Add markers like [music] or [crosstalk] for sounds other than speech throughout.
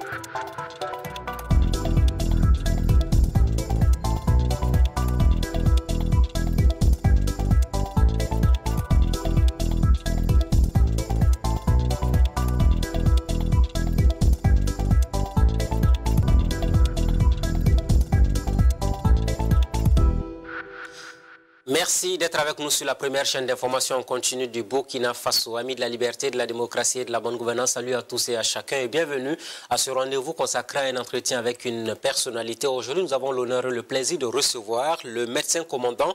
Thank you. Merci d'être avec nous sur la première chaîne d'information continue du Burkina Faso. Amis de la liberté, de la démocratie et de la bonne gouvernance, salut à tous et à chacun et bienvenue à ce rendez-vous consacré à un entretien avec une personnalité. Aujourd'hui, nous avons l'honneur et le plaisir de recevoir le médecin commandant,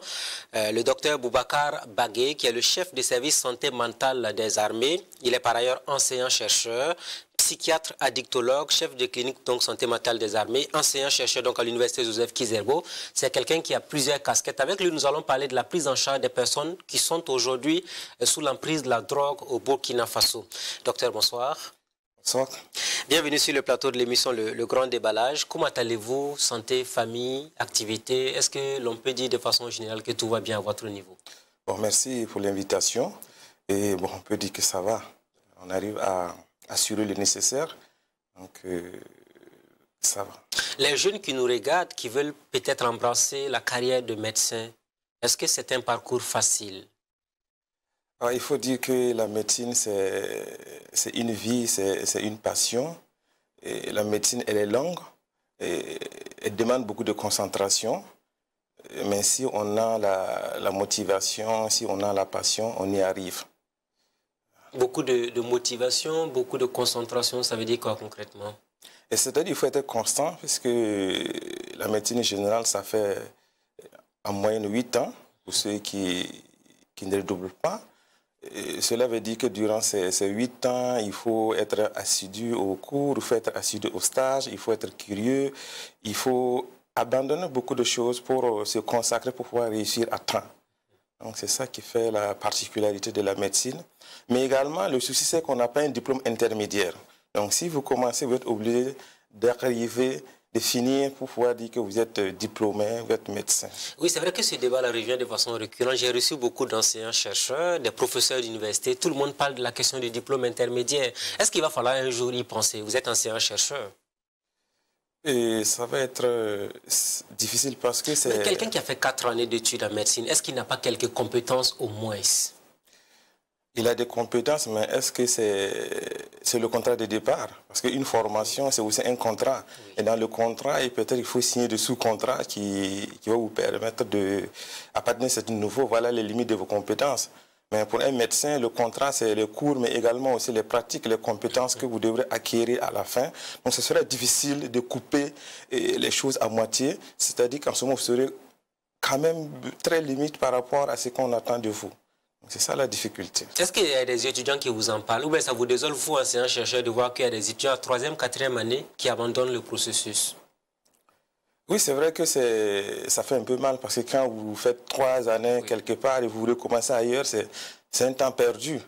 euh, le docteur Boubacar Bagué, qui est le chef des services santé mentale des armées. Il est par ailleurs enseignant-chercheur, psychiatre addictologue, chef de clinique donc santé mentale des armées, enseignant chercheur donc à l'université Joseph Kizerbo. C'est quelqu'un qui a plusieurs casquettes. Avec lui, nous allons parler de la prise en charge des personnes qui sont aujourd'hui euh, sous l'emprise de la drogue au Burkina Faso. Docteur, bonsoir. Bonsoir. Bienvenue sur le plateau de l'émission le, Grand Déballage. Comment allez-vous Santé, famille, activité Est-ce que l'on peut dire de façon générale que tout va bien à votre niveau Bon, merci pour l'invitation. Et bon, on peut dire que ça va. On arrive à assurer le nécessaire. Donc, euh, ça va. Les jeunes qui nous regardent, qui veulent peut-être embrasser la carrière de médecin, est-ce que c'est un parcours facile Il faut dire que la médecine, c'est une vie, c'est une passion. la médecine, elle est longue. Et elle demande beaucoup de concentration. Mais si on a la motivation, si on a la passion, on y arrive. Beaucoup de, motivation, beaucoup de concentration, ça veut dire quoi concrètement Et c'est-à-dire qu'il faut être constant, puisque la médecine générale, ça fait en moyenne 8 ans pour ceux qui, qui ne doublent pas. cela veut dire que durant ces, ces 8 ans, il faut être assidu au cours, il faut être assidu au stage, il faut être curieux, il faut abandonner beaucoup de choses pour euh, se consacrer pour pouvoir réussir à temps. Donc c'est ça qui fait la particularité de la médecine. Mais également, le souci, c'est qu'on n'a pas un diplôme intermédiaire. Donc si vous commencez, vous êtes obligé d'arriver de finir pour pouvoir dire que vous êtes diplômé, vous êtes médecin. Oui, c'est vrai que ce débat-là revient de façon récurrente. J'ai reçu beaucoup d'anciens chercheurs des professeurs d'université. Tout le monde parle de la question du diplôme intermédiaire. Est-ce qu'il va falloir un jour y penser Vous êtes enseignant-chercheur et ça va être euh, difficile parce que c'est... Quelqu'un qui a fait 4 années d'études en médecine, est-ce qu'il n'a pas quelques compétences au moins Il a des compétences, mais est-ce que c'est le contrat de départ Parce qu'une formation, c'est aussi un contrat. Et dans le contrat, peut-être il faut signer des sous-contrats qui, vont va vous permettre de... À cette nouveau, voilà les limites de vos compétences. Mais pour un médecin, le contrat, c'est les cours, mais également aussi les pratiques, les compétences que vous devrez acquérir à la fin. Donc, ce serait difficile de couper eh, les choses à moitié. C'est-à-dire qu'en ce moment, vous serez quand même très limite par rapport à ce qu'on attend de vous. C'est ça la difficulté. Est-ce qu'il y a des étudiants qui vous en parlent ou bien ça vous désole, vous, enseignants-chercheurs, de voir qu'il y a des étudiants en troisième, quatrième année qui abandonnent le processus oui, c'est vrai que ça fait un peu mal parce que quand vous faites trois années quelque part et vous voulez commencer ailleurs, c'est un temps perdu.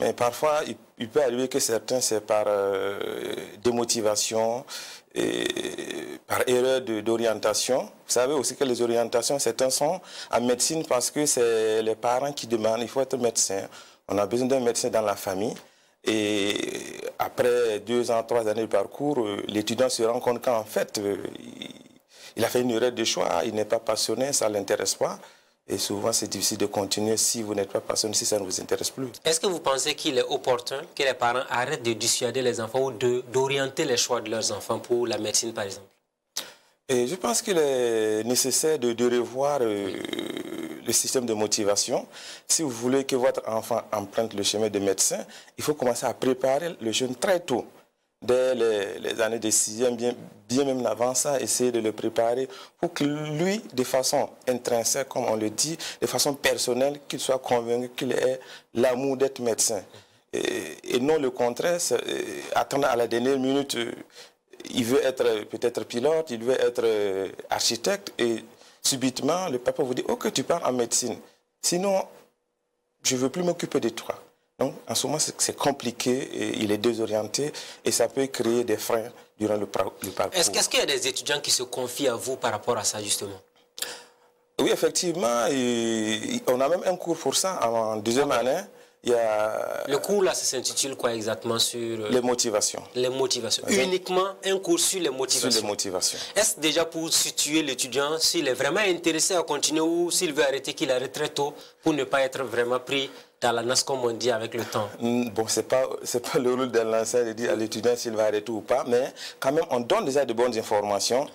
Mais parfois, il, peut arriver que certains, c'est par euh, démotivation, et, par erreur d'orientation. Vous savez aussi que les orientations, certains sont en médecine parce que c'est les parents qui demandent, il faut être médecin. On a besoin d'un médecin dans la famille. Et après deux ans, trois années de parcours, euh, l'étudiant se rend compte qu'en fait, euh, il a fait une erreur de choix, il n'est pas passionné, ça ne l'intéresse pas. Et souvent, c'est difficile de continuer si vous n'êtes pas passionné, si ça ne vous intéresse plus. Est-ce que vous pensez qu'il est opportun que les parents arrêtent de dissuader les enfants ou d'orienter les choix de leurs enfants pour la médecine, par exemple et Je pense qu'il est nécessaire de, revoir euh, le système de motivation. Si vous voulez que votre enfant emprunte le chemin de médecin, il faut commencer à préparer le jeune très tôt dès les, années de 6e, bien, même avant ça, essayer de le préparer pour que lui, de façon intrinsèque, comme on le dit, de façon personnelle, qu'il soit convaincu qu'il ait l'amour d'être médecin. Et, non le contraire, euh, attendre à la dernière minute, euh, il veut être peut-être pilote, il veut être euh, architecte, et subitement, le papa vous dit, oh que tu pars en médecine, sinon, je ne veux plus m'occuper de toi. Donc, en ce moment, c'est compliqué, il est désorienté et ça peut créer des freins durant le, parcours. Est-ce qu'il y a des étudiants qui se confient à vous par rapport à ça, justement Oui, effectivement. on a même un cours pour ça en deuxième ah. année. Le cours, là, ça s'intitule quoi exactement sur... Euh, les motivations. Les motivations. Uniquement un cours sur les motivations. Sur les motivations. Est-ce déjà pour situer l'étudiant, s'il est vraiment intéressé à continuer ou s'il veut arrêter, qu'il arrête très tôt pour ne pas être vraiment pris dans nasse, comme on dit, avec le temps mm, Bon, ce n'est pas, pas le rôle de l'enseignant de dire à l'étudiant s'il va arrêter ou pas, mais quand même, on donne déjà de bonnes informations.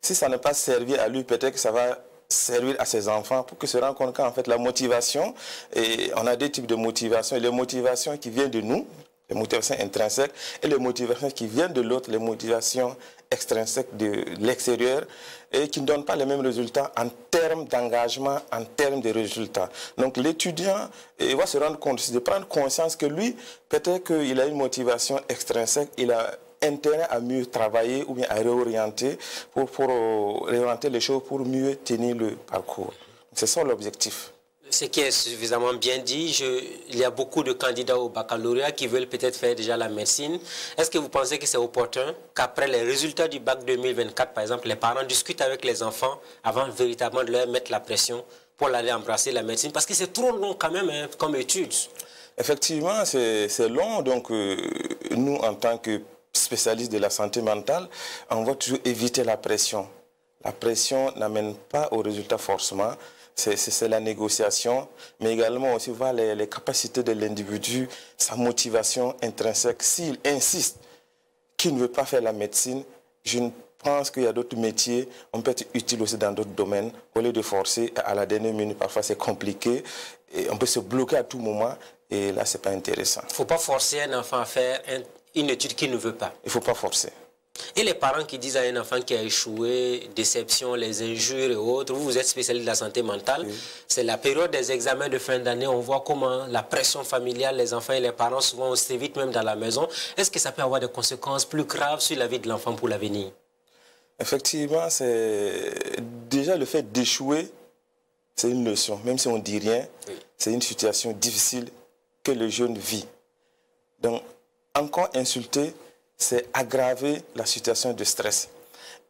Si ça n'est pas servi à lui, peut-être que ça va servir à ses enfants pour qu'ils se rendent compte qu'en fait la motivation, et on a deux types de motivations, les motivations qui viennent de nous, les motivations intrinsèques, et les motivations qui viennent de l'autre, les motivations extrinsèque de l'extérieur et qui ne donne pas les mêmes résultats en termes d'engagement, en termes de résultats. Donc l'étudiant va se rendre compte, de prendre conscience que lui, peut-être qu'il a une motivation extrinsèque, il a intérêt à mieux travailler ou bien à réorienter pour, pour euh, réorienter les choses pour mieux tenir le parcours. C'est ça l'objectif. Ce qui est suffisamment bien dit, il y a beaucoup de candidats au baccalauréat qui veulent peut-être faire déjà la médecine. Est-ce que vous pensez que c'est opportun qu'après les résultats du bac 2024, par exemple, les parents discutent avec les enfants avant véritablement de leur mettre la pression pour aller embrasser la médecine Parce que c'est trop long quand même hein, comme étude. Effectivement, c'est long. Donc, euh, nous, en tant que spécialistes de la santé mentale, on va toujours éviter la pression. La pression n'amène pas au résultat forcément c'est la négociation, mais également aussi voir les, capacités de l'individu, sa motivation intrinsèque. S'il insiste qu'il ne veut pas faire la médecine, je pense qu'il y a d'autres métiers, on peut être utile aussi dans d'autres domaines, au lieu de forcer à la dernière minute, parfois c'est compliqué, et on peut se bloquer à tout moment, et là, c'est pas intéressant. Il ne faut pas forcer un enfant à faire une étude qu'il ne veut pas. Il ne faut pas forcer. Et les parents qui disent à un enfant qui a échoué, déception, les injures et autres, vous, êtes spécialiste de la santé mentale, c'est la période des examens de fin d'année, on voit comment la pression familiale, les enfants et les parents souvent aussi vite même dans la maison. Est-ce que ça peut avoir des conséquences plus graves sur la vie de l'enfant pour l'avenir Effectivement, c'est déjà le fait d'échouer, c'est une notion, même si on ne dit rien, c'est une situation difficile que le jeune vit. Donc, encore insulté, c'est aggraver la situation de stress.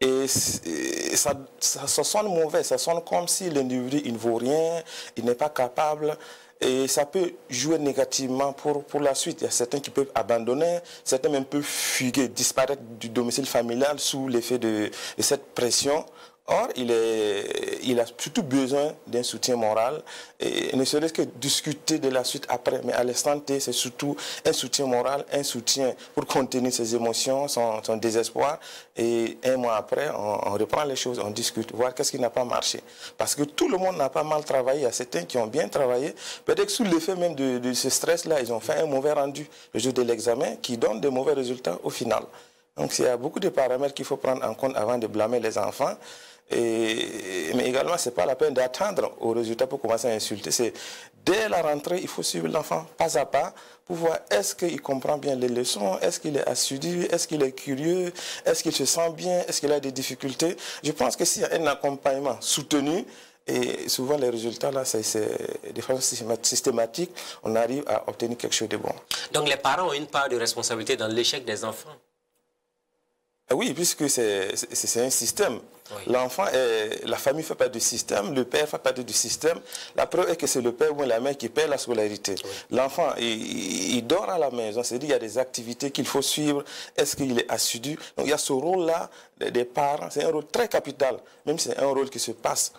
Et ça, sonne mauvais, ça sonne comme si l'individu ne vaut rien, il n'est pas capable. Et ça peut jouer négativement pour, pour la suite. Il y a certains qui peuvent abandonner, certains même peuvent fuguer, disparaître du domicile familial sous l'effet de, cette pression. Or, il, est, il a surtout besoin d'un soutien moral, et ne serait-ce que discuter de la suite après, mais à l'instant T, c'est surtout un soutien moral, un soutien pour contenir ses émotions, son, désespoir, et un mois après, on, reprend les choses, on discute, voir qu'est-ce qui n'a pas marché. Parce que tout le monde n'a pas mal travaillé, il y a certains qui ont bien travaillé, peut-être que sous l'effet même de, de ce stress-là, ils ont fait un mauvais rendu le jour de l'examen qui donne de mauvais résultats au final. Donc, il y a beaucoup de paramètres qu'il faut prendre en compte avant de blâmer les enfants. Et, mais également, ce n'est pas la peine d'attendre au résultat pour commencer à insulter. C'est dès la rentrée, il faut suivre l'enfant pas à pas pour voir est-ce qu'il comprend bien les leçons, est-ce qu'il est assidu, est-ce qu'il est curieux, est-ce qu'il se sent bien, est-ce qu'il a des difficultés. Je pense que s'il y a un accompagnement soutenu, et souvent, les résultats, là, c'est de façon systématique, on arrive à obtenir quelque chose de bon. Donc, les parents ont une part de responsabilité dans l'échec des enfants ah oui, puisque c'est un système. L'enfant, la famille fait pas du système, le père fait pas du système. La preuve est que c'est le père ou la mère qui paie la scolarité. L'enfant, il, dort à la maison, c'est-à-dire qu'il y a des activités qu'il faut suivre. Est-ce qu'il est assidu Donc il y a ce rôle-là des parents, c'est un rôle très capital, même si c'est un rôle qui se passe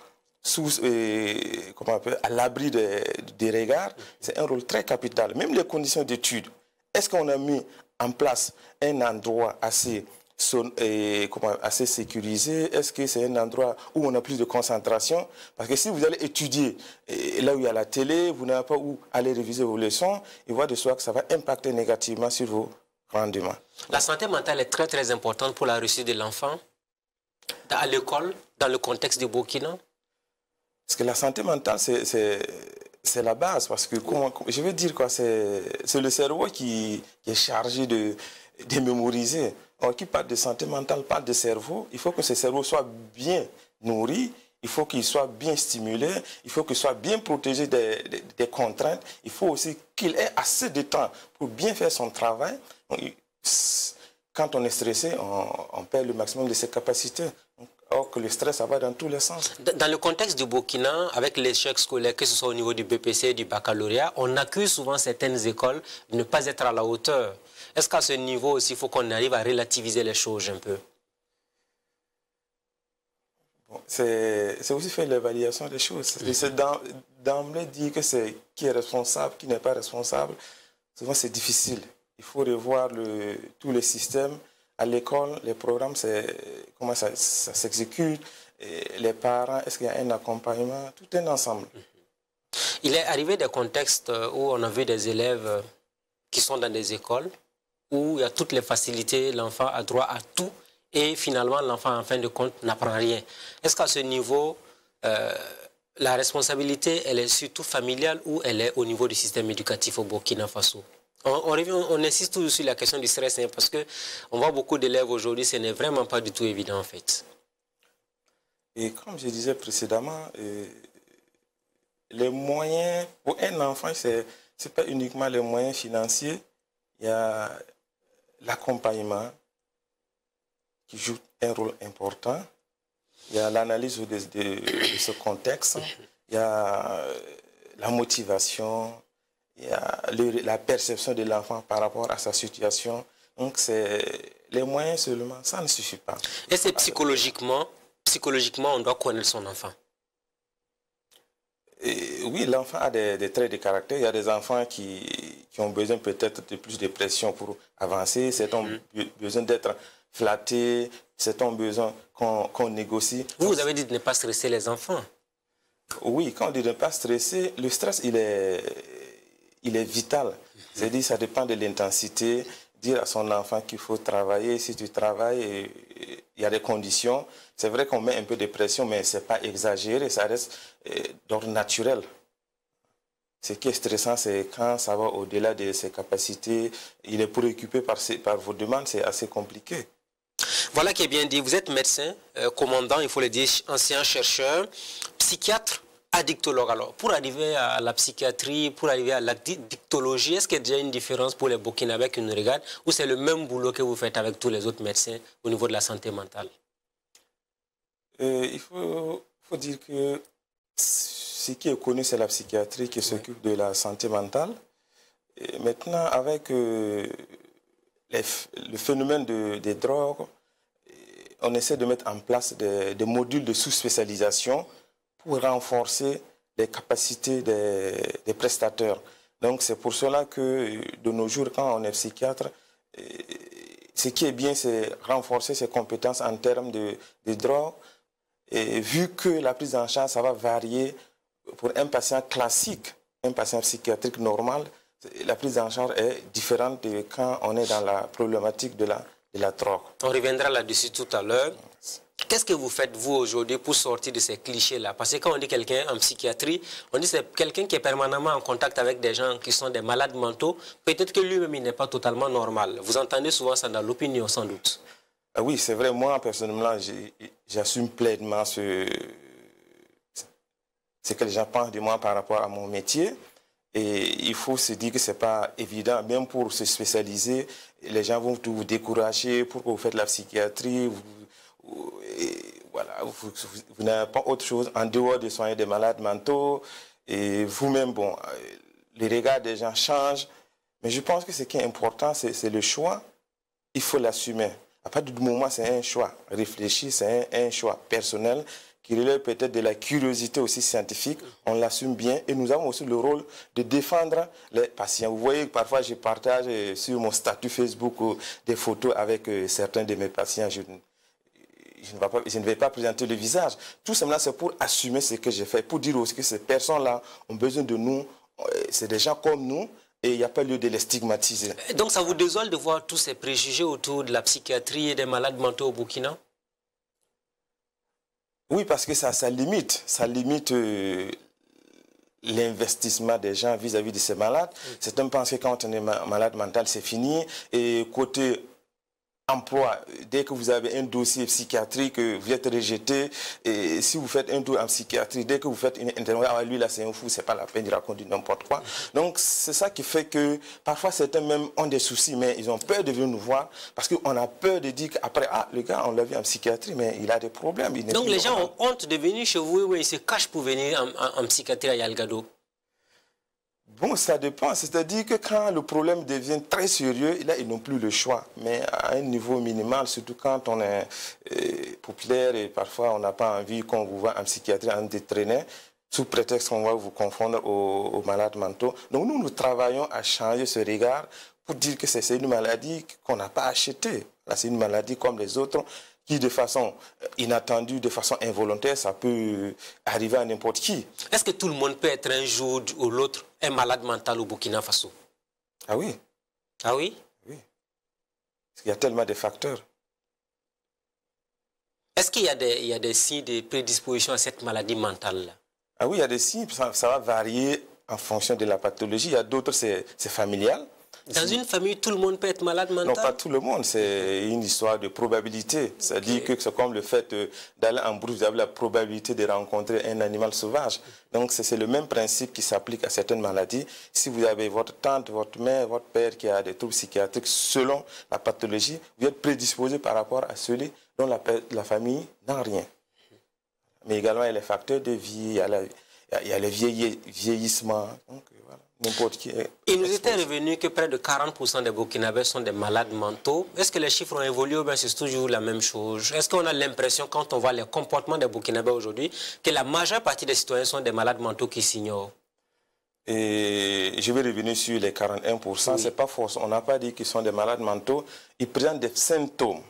sous, euh, comment on à l'abri des, regards. C'est un rôle très capital. Même les conditions d'étude. Est-ce qu'on a mis en place un endroit assez eh, comment, assez sécurisé Est-ce que c'est un endroit où on a plus de concentration Parce que si vous allez étudier et eh, là où il y a la télé, vous n'avez pas où aller réviser vos leçons, il voit de soi que ça va impacter négativement sur vos rendements. La santé mentale est très très importante pour la réussite de l'enfant à l'école, dans le contexte du Burkina Parce que la santé mentale, c'est c'est la base parce que je veux dire quoi c'est le cerveau qui, est chargé de, de mémoriser Oh, qui parle de santé mentale parle de cerveau. Il faut que ce cerveau soit bien nourri, il faut qu'il soit bien stimulé, il faut qu'il soit bien protégé des, contraintes, il faut aussi qu'il ait assez de temps pour bien faire son travail. Quand on est stressé, on, on perd le maximum de ses capacités. Or que le stress, ça va dans tous les sens. Dans le contexte du Burkina, avec l'échec scolaire, que ce soit au niveau du BPC, du baccalauréat, on accuse souvent certaines écoles de ne pas être à la hauteur est-ce qu'à ce niveau aussi, il faut qu'on arrive à relativiser les choses un peu C'est aussi faire l'évaluation des choses. C'est d'emblée dire que c'est qui est responsable, qui n'est pas responsable. Souvent, c'est difficile. Il faut revoir le, tous les systèmes. À l'école, les programmes, comment ça, s'exécute. Les parents, est-ce qu'il y a un accompagnement Tout un ensemble. Il est arrivé des contextes euh, où on a vu des élèves euh, qui sont dans des écoles où il y a toutes les facilités, l'enfant a droit à tout et finalement l'enfant en fin de compte n'apprend rien. Est-ce qu'à ce niveau, euh, la responsabilité, elle est surtout familiale ou elle est au niveau du système éducatif au Burkina Faso on, on, insiste toujours sur la question du stress hein, parce que on voit beaucoup d'élèves aujourd'hui, ce n'est vraiment pas du tout évident en fait. Et comme je disais précédemment, les moyens pour un enfant, c'est n'est pas uniquement les moyens financiers. Il y a l'accompagnement qui joue un rôle important. Il y a l'analyse de, ce contexte, il y a euh, la motivation, il y a la perception de l'enfant par rapport à sa situation. Donc, c'est les moyens seulement, ça ne suffit pas. Et c'est psychologiquement, psychologiquement, on doit connaître son enfant. Et oui, l'enfant a des, des, traits de caractère. Il y a des enfants qui, ont besoin peut-être de plus de pression pour avancer, C'est ont mhm. besoin d'être flatté. C'est ont besoin qu'on négocie. Vous, avez dit de ne pas stresser les enfants. Oui, quand on dit de ne pas stresser, le stress, il est, il est vital. cest ça dépend de l'intensité. Dire à son enfant qu'il faut travailler, si tu travailles, il y a des conditions. C'est vrai qu'on met un peu de pression, mais ce n'est pas exagéré, ça reste euh, d'ordre naturel. Ce qui est stressant, c'est quand ça va au-delà de ses capacités, il est préoccupé par, par vos demandes, c'est assez compliqué. Voilà qui est bien dit. Vous êtes médecin, euh, commandant, il faut le dire, ancien chercheur, psychiatre, addictologue. Alors, pour arriver à la psychiatrie, pour arriver à l'addictologie, est-ce qu'il y a déjà une différence pour les Burkinabés qui nous regardent ou c'est le même boulot que vous faites avec tous les autres médecins au niveau de la santé mentale euh, Il faut, faut dire que ce qui est connu, c'est la psychiatrie qui s'occupe de la santé mentale. maintenant, avec euh, le phénomène des drogues, on essaie de mettre en place des, modules de sous-spécialisation pour renforcer les capacités des, prestateurs. Donc c'est pour cela que de nos jours, quand on est psychiatre, ce qui est bien, c'est renforcer ses compétences en termes de, de drogue. Et vu que la prise en charge, ça va varier pour un patient classique, un patient psychiatrique normal, la prise en charge est différente de quand on est dans la problématique de la, de la drogue. On reviendra là-dessus tout à l'heure. Qu'est-ce que vous faites, vous, aujourd'hui, pour sortir de ces clichés-là Parce que quand on dit quelqu'un en psychiatrie, on dit c'est quelqu'un qui est permanemment en contact avec des gens qui sont des malades mentaux. Peut-être que lui-même, il n'est pas totalement normal. Vous entendez souvent ça dans l'opinion, sans doute. Ah oui, c'est vrai. Moi, personnellement, j'assume pleinement ce, c'est que les gens pensent de moi par rapport à mon métier. Et il faut se dire que ce n'est pas évident, même pour se spécialiser, les gens vont tout vous décourager pour que vous faites la psychiatrie. Vous, voilà, vous, n'avez pas autre chose en dehors de soigner des malades mentaux. Et vous-même, bon, les regards des gens changent. Mais je pense que ce qui est important, c'est le choix. Il faut l'assumer. À partir du moment, c'est un choix. Réfléchir, c'est un choix personnel qui relève peut-être de la curiosité aussi scientifique, on l'assume bien et nous avons aussi le rôle de défendre les patients. Vous voyez, parfois je partage euh, sur mon statut Facebook euh, des photos avec euh, certains de mes patients. Je, ne, vais pas, je ne vais pas présenter le visage. Tout simplement, c'est pour assumer ce que j'ai fait, pour dire aussi que ces personnes-là ont besoin de nous, c'est des gens comme nous, et il n'y a pas lieu de les stigmatiser. Donc ça vous désole de voir tous ces préjugés autour de la psychiatrie et des malades mentaux au Burkina oui, parce que ça, ça limite, ça limite euh, l'investissement des gens vis-à-vis de ces malades. Certains pensent que quand on est malade mental, c'est fini. Et côté emploi, dès que vous avez un dossier psychiatrique, euh, vous êtes rejeté. Et si vous faites un tour en psychiatrie, dès que vous faites une intervention, ah, lui là c'est un fou, c'est pas la peine, de raconte n'importe quoi. Donc c'est ça qui fait que parfois certains même ont des soucis, mais ils ont peur de venir nous voir parce qu'on a peur de dire qu'après, ah le gars on l'a vu en psychiatrie, mais il a des problèmes. Donc les gens ont honte de venir chez vous, ils se cachent pour venir en psychiatrie à Yalgado. Bon, ça dépend. C'est-à-dire que quand le problème devient très sérieux, là, ils n'ont plus le choix. Mais à un niveau minimal, surtout quand on est euh, populaire et parfois on n'a pas envie qu'on vous voit en psychiatrie en détraînant, sous prétexte qu'on va vous confondre aux, aux, malades mentaux. Donc nous, nous travaillons à changer ce regard pour dire que c'est une maladie qu'on n'a pas achetée. C'est une maladie comme les autres qui, de façon euh, inattendue, de façon involontaire, ça peut euh, arriver à n'importe qui. Est-ce que tout le monde peut être un jour ou l'autre un malade mental au Burkina Faso Ah oui. Ah oui Oui. Il y a tellement de facteurs. Est-ce qu'il y, y, a des signes de prédisposition à cette maladie mentale Ah oui, il y a des signes, ça, ça, va varier en fonction de la pathologie. Il y a d'autres, c'est familial. Dans une famille, tout le monde peut être malade mental Non, pas tout le monde. C'est une histoire de probabilité. C'est-à-dire que c'est comme le fait euh, d'aller en brousse, vous avez la probabilité de rencontrer un animal sauvage. Donc, c'est le même principe qui s'applique à certaines maladies. Si vous avez votre tante, votre mère, votre père qui a des troubles psychiatriques, selon la pathologie, vous êtes prédisposé par rapport à celui dont la, famille n'a rien. Mais également, il y a les facteurs de vie, il la il y, a le vieillissement. Euh, n'importe qui Il nous était revenu que près de 40% des Burkinabés sont des malades mentaux. Est-ce que les chiffres ont évolué ou bien c'est toujours la même chose Est-ce qu'on a l'impression, quand on voit les comportements des Burkinabés aujourd'hui, que la majeure partie des citoyens sont des malades mentaux qui s'ignorent et je vais revenir sur les 41%. Ce n'est pas force. On n'a pas dit qu'ils sont des malades mentaux. Ils présentent des symptômes.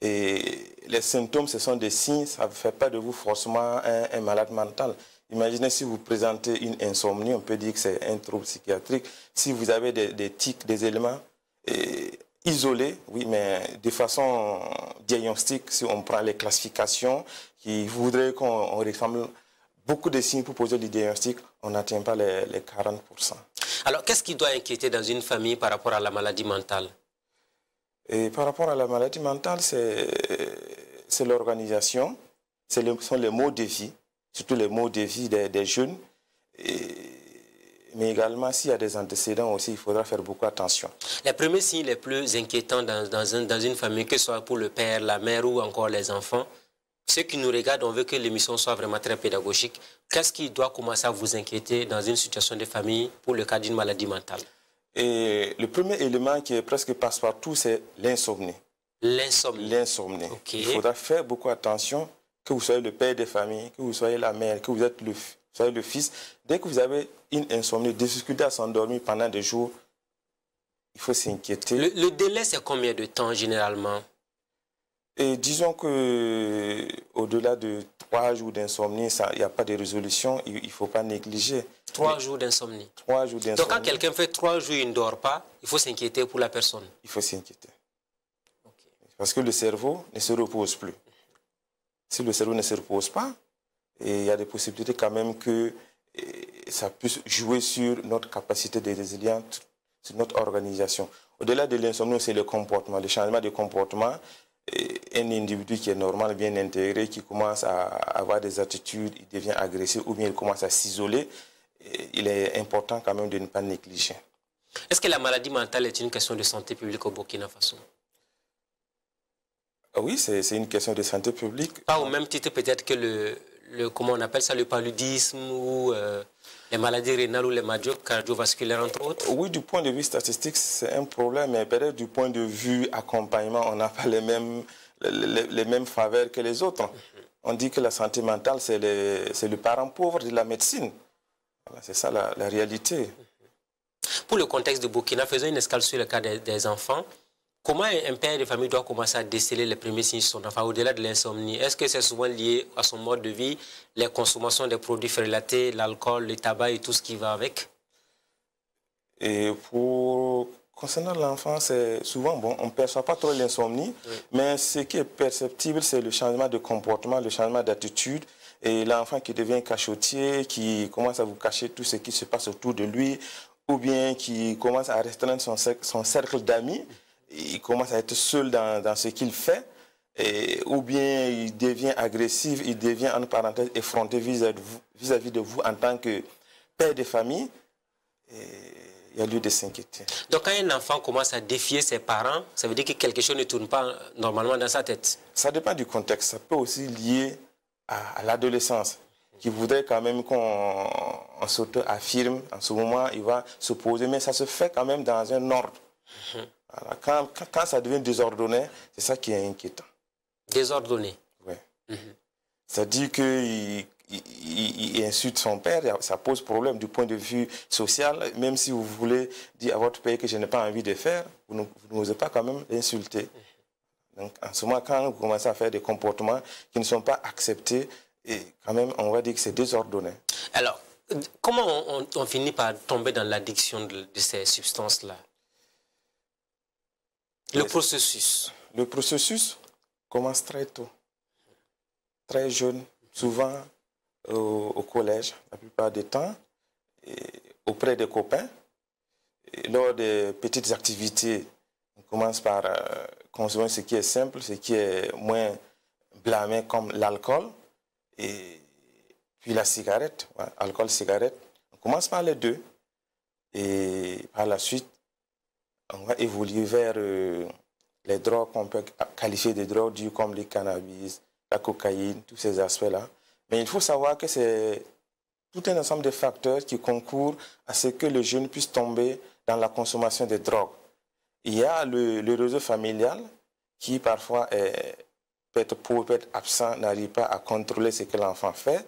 Et les symptômes, ce sont des signes. Ça ne fait pas de vous forcément un malade mental. Imaginez si vous présentez une insomnie, on peut dire que c'est un trouble psychiatrique. Si vous avez des, tics, des éléments eh, isolés, oui, mais de façon diagnostique, si on prend les classifications qui voudraient qu'on ressemble beaucoup de signes pour poser le diagnostic, on n'atteint pas les, 40%. Alors, qu'est-ce qui doit inquiéter dans une famille par rapport à la maladie mentale Par rapport à la maladie mentale, c'est l'organisation, ce sont les mots vie surtout les mots de vie des, jeunes. Et, mais également, s'il y a des antécédents aussi, il faudra faire beaucoup attention. Les premiers signes les plus inquiétants dans, une famille, que ce soit pour le père, la mère ou encore les enfants, ceux qui nous regardent, on veut que l'émission soit vraiment très pédagogique. Qu'est-ce qui doit commencer à vous inquiéter dans une situation de famille pour le cas d'une maladie mentale Et Le premier élément qui est presque passe-partout, c'est l'insomnie. L'insomnie. L'insomnie. Il faudra faire beaucoup attention que vous soyez le père des familles, que vous soyez la mère, que vous êtes le, soyez le fils, dès que vous avez une insomnie, des difficultés à s'endormir pendant des jours, il faut s'inquiéter. Le, délai, c'est combien de temps généralement Et disons que au-delà de trois jours d'insomnie, il n'y a pas de résolution, il ne faut pas négliger. Trois jours d'insomnie. Trois jours d'insomnie. Donc quand quelqu'un fait trois jours et il ne dort pas, il faut s'inquiéter pour la personne. Il faut s'inquiéter. Parce que le cerveau ne se repose plus si le cerveau ne se repose pas, il y a des possibilités quand même que euh, ça puisse jouer sur notre capacité de résilience, sur notre organisation. Au-delà de l'insomnie, c'est le comportement, le changement de comportement. Euh, un individu qui est normal, bien intégré, qui commence à avoir des attitudes, il devient agressif ou bien il commence à s'isoler, euh, il est important quand même de ne pas négliger. Est-ce que la maladie mentale est une question de santé publique au Burkina Faso ah oui, c'est une question de santé publique. Pas au même titre peut-être que le, le, comment on appelle ça, le paludisme ou euh, les maladies rénales ou les maladies cardiovasculaires, entre autres Oui, du point de vue statistique, c'est un problème, mais peut-être du point de vue accompagnement, on n'a pas les mêmes, les, mêmes faveurs que les autres. On dit que la santé mentale, c'est le, parent pauvre de la médecine. c'est ça la, réalité. Pour le contexte de Burkina, faisons une escale sur le cas des, des enfants. Comment un père de famille doit commencer à déceler les premiers signes de son enfant au-delà de l'insomnie Est-ce que c'est souvent lié à son mode de vie, les consommations des produits frélatés, l'alcool, le tabac et tout ce qui va avec Et pour concernant l'enfant, c'est souvent bon, on ne perçoit pas trop l'insomnie, mais ce qui est perceptible, c'est le changement de comportement, le changement d'attitude. Et l'enfant qui devient cachotier, qui commence à vous cacher tout ce qui se passe autour de lui, ou bien qui commence à restreindre son, son cercle d'amis il commence à être seul dans, ce qu'il fait, et, ou bien il devient agressif, il devient, en parenthèse, effronté vis-à-vis de vous en tant que père de famille, il y a lieu de s'inquiéter. Donc quand un enfant commence à défier ses parents, ça veut dire que quelque chose ne tourne pas normalement dans sa tête Ça dépend du contexte. Ça peut aussi lier à, à l'adolescence, qui voudrait quand même qu'on s'auto-affirme. En ce moment, il va se poser, mais ça se fait quand même dans un ordre. Mhm quand, ça devient désordonné, c'est ça qui est inquiétant. Désordonné Oui. -hmm. C'est-à-dire qu'il il, insulte son père, ça pose problème du point de vue social. Même si vous voulez dire à votre père que je n'ai pas envie de faire, vous n'osez pas quand même l'insulter. Mhm. Donc, en ce moment, quand vous commencez à faire des comportements qui ne sont pas acceptés, et quand même, on va dire que c'est désordonné. Alors, comment on, finit par tomber dans l'addiction de ces substances-là le processus Le processus commence très tôt, très jeune, souvent euh, au collège, la plupart du temps, auprès des copains. lors des petites activités, on commence par euh, consommer ce qui est simple, ce qui est moins blâmé comme l'alcool et puis la cigarette, hein, alcool, cigarette. On commence par les deux et par la suite, on va évoluer vers euh, les drogues qu'on peut qualifier de drogues dures comme le cannabis, la cocaïne, tous ces aspects-là. Mais il faut savoir que c'est tout un ensemble de facteurs qui concourent à ce que le jeune puisse tomber dans la consommation de drogues. Il y a le, réseau familial qui parfois est, peut être pauvre, peut être absent, n'arrive pas à contrôler ce que l'enfant fait.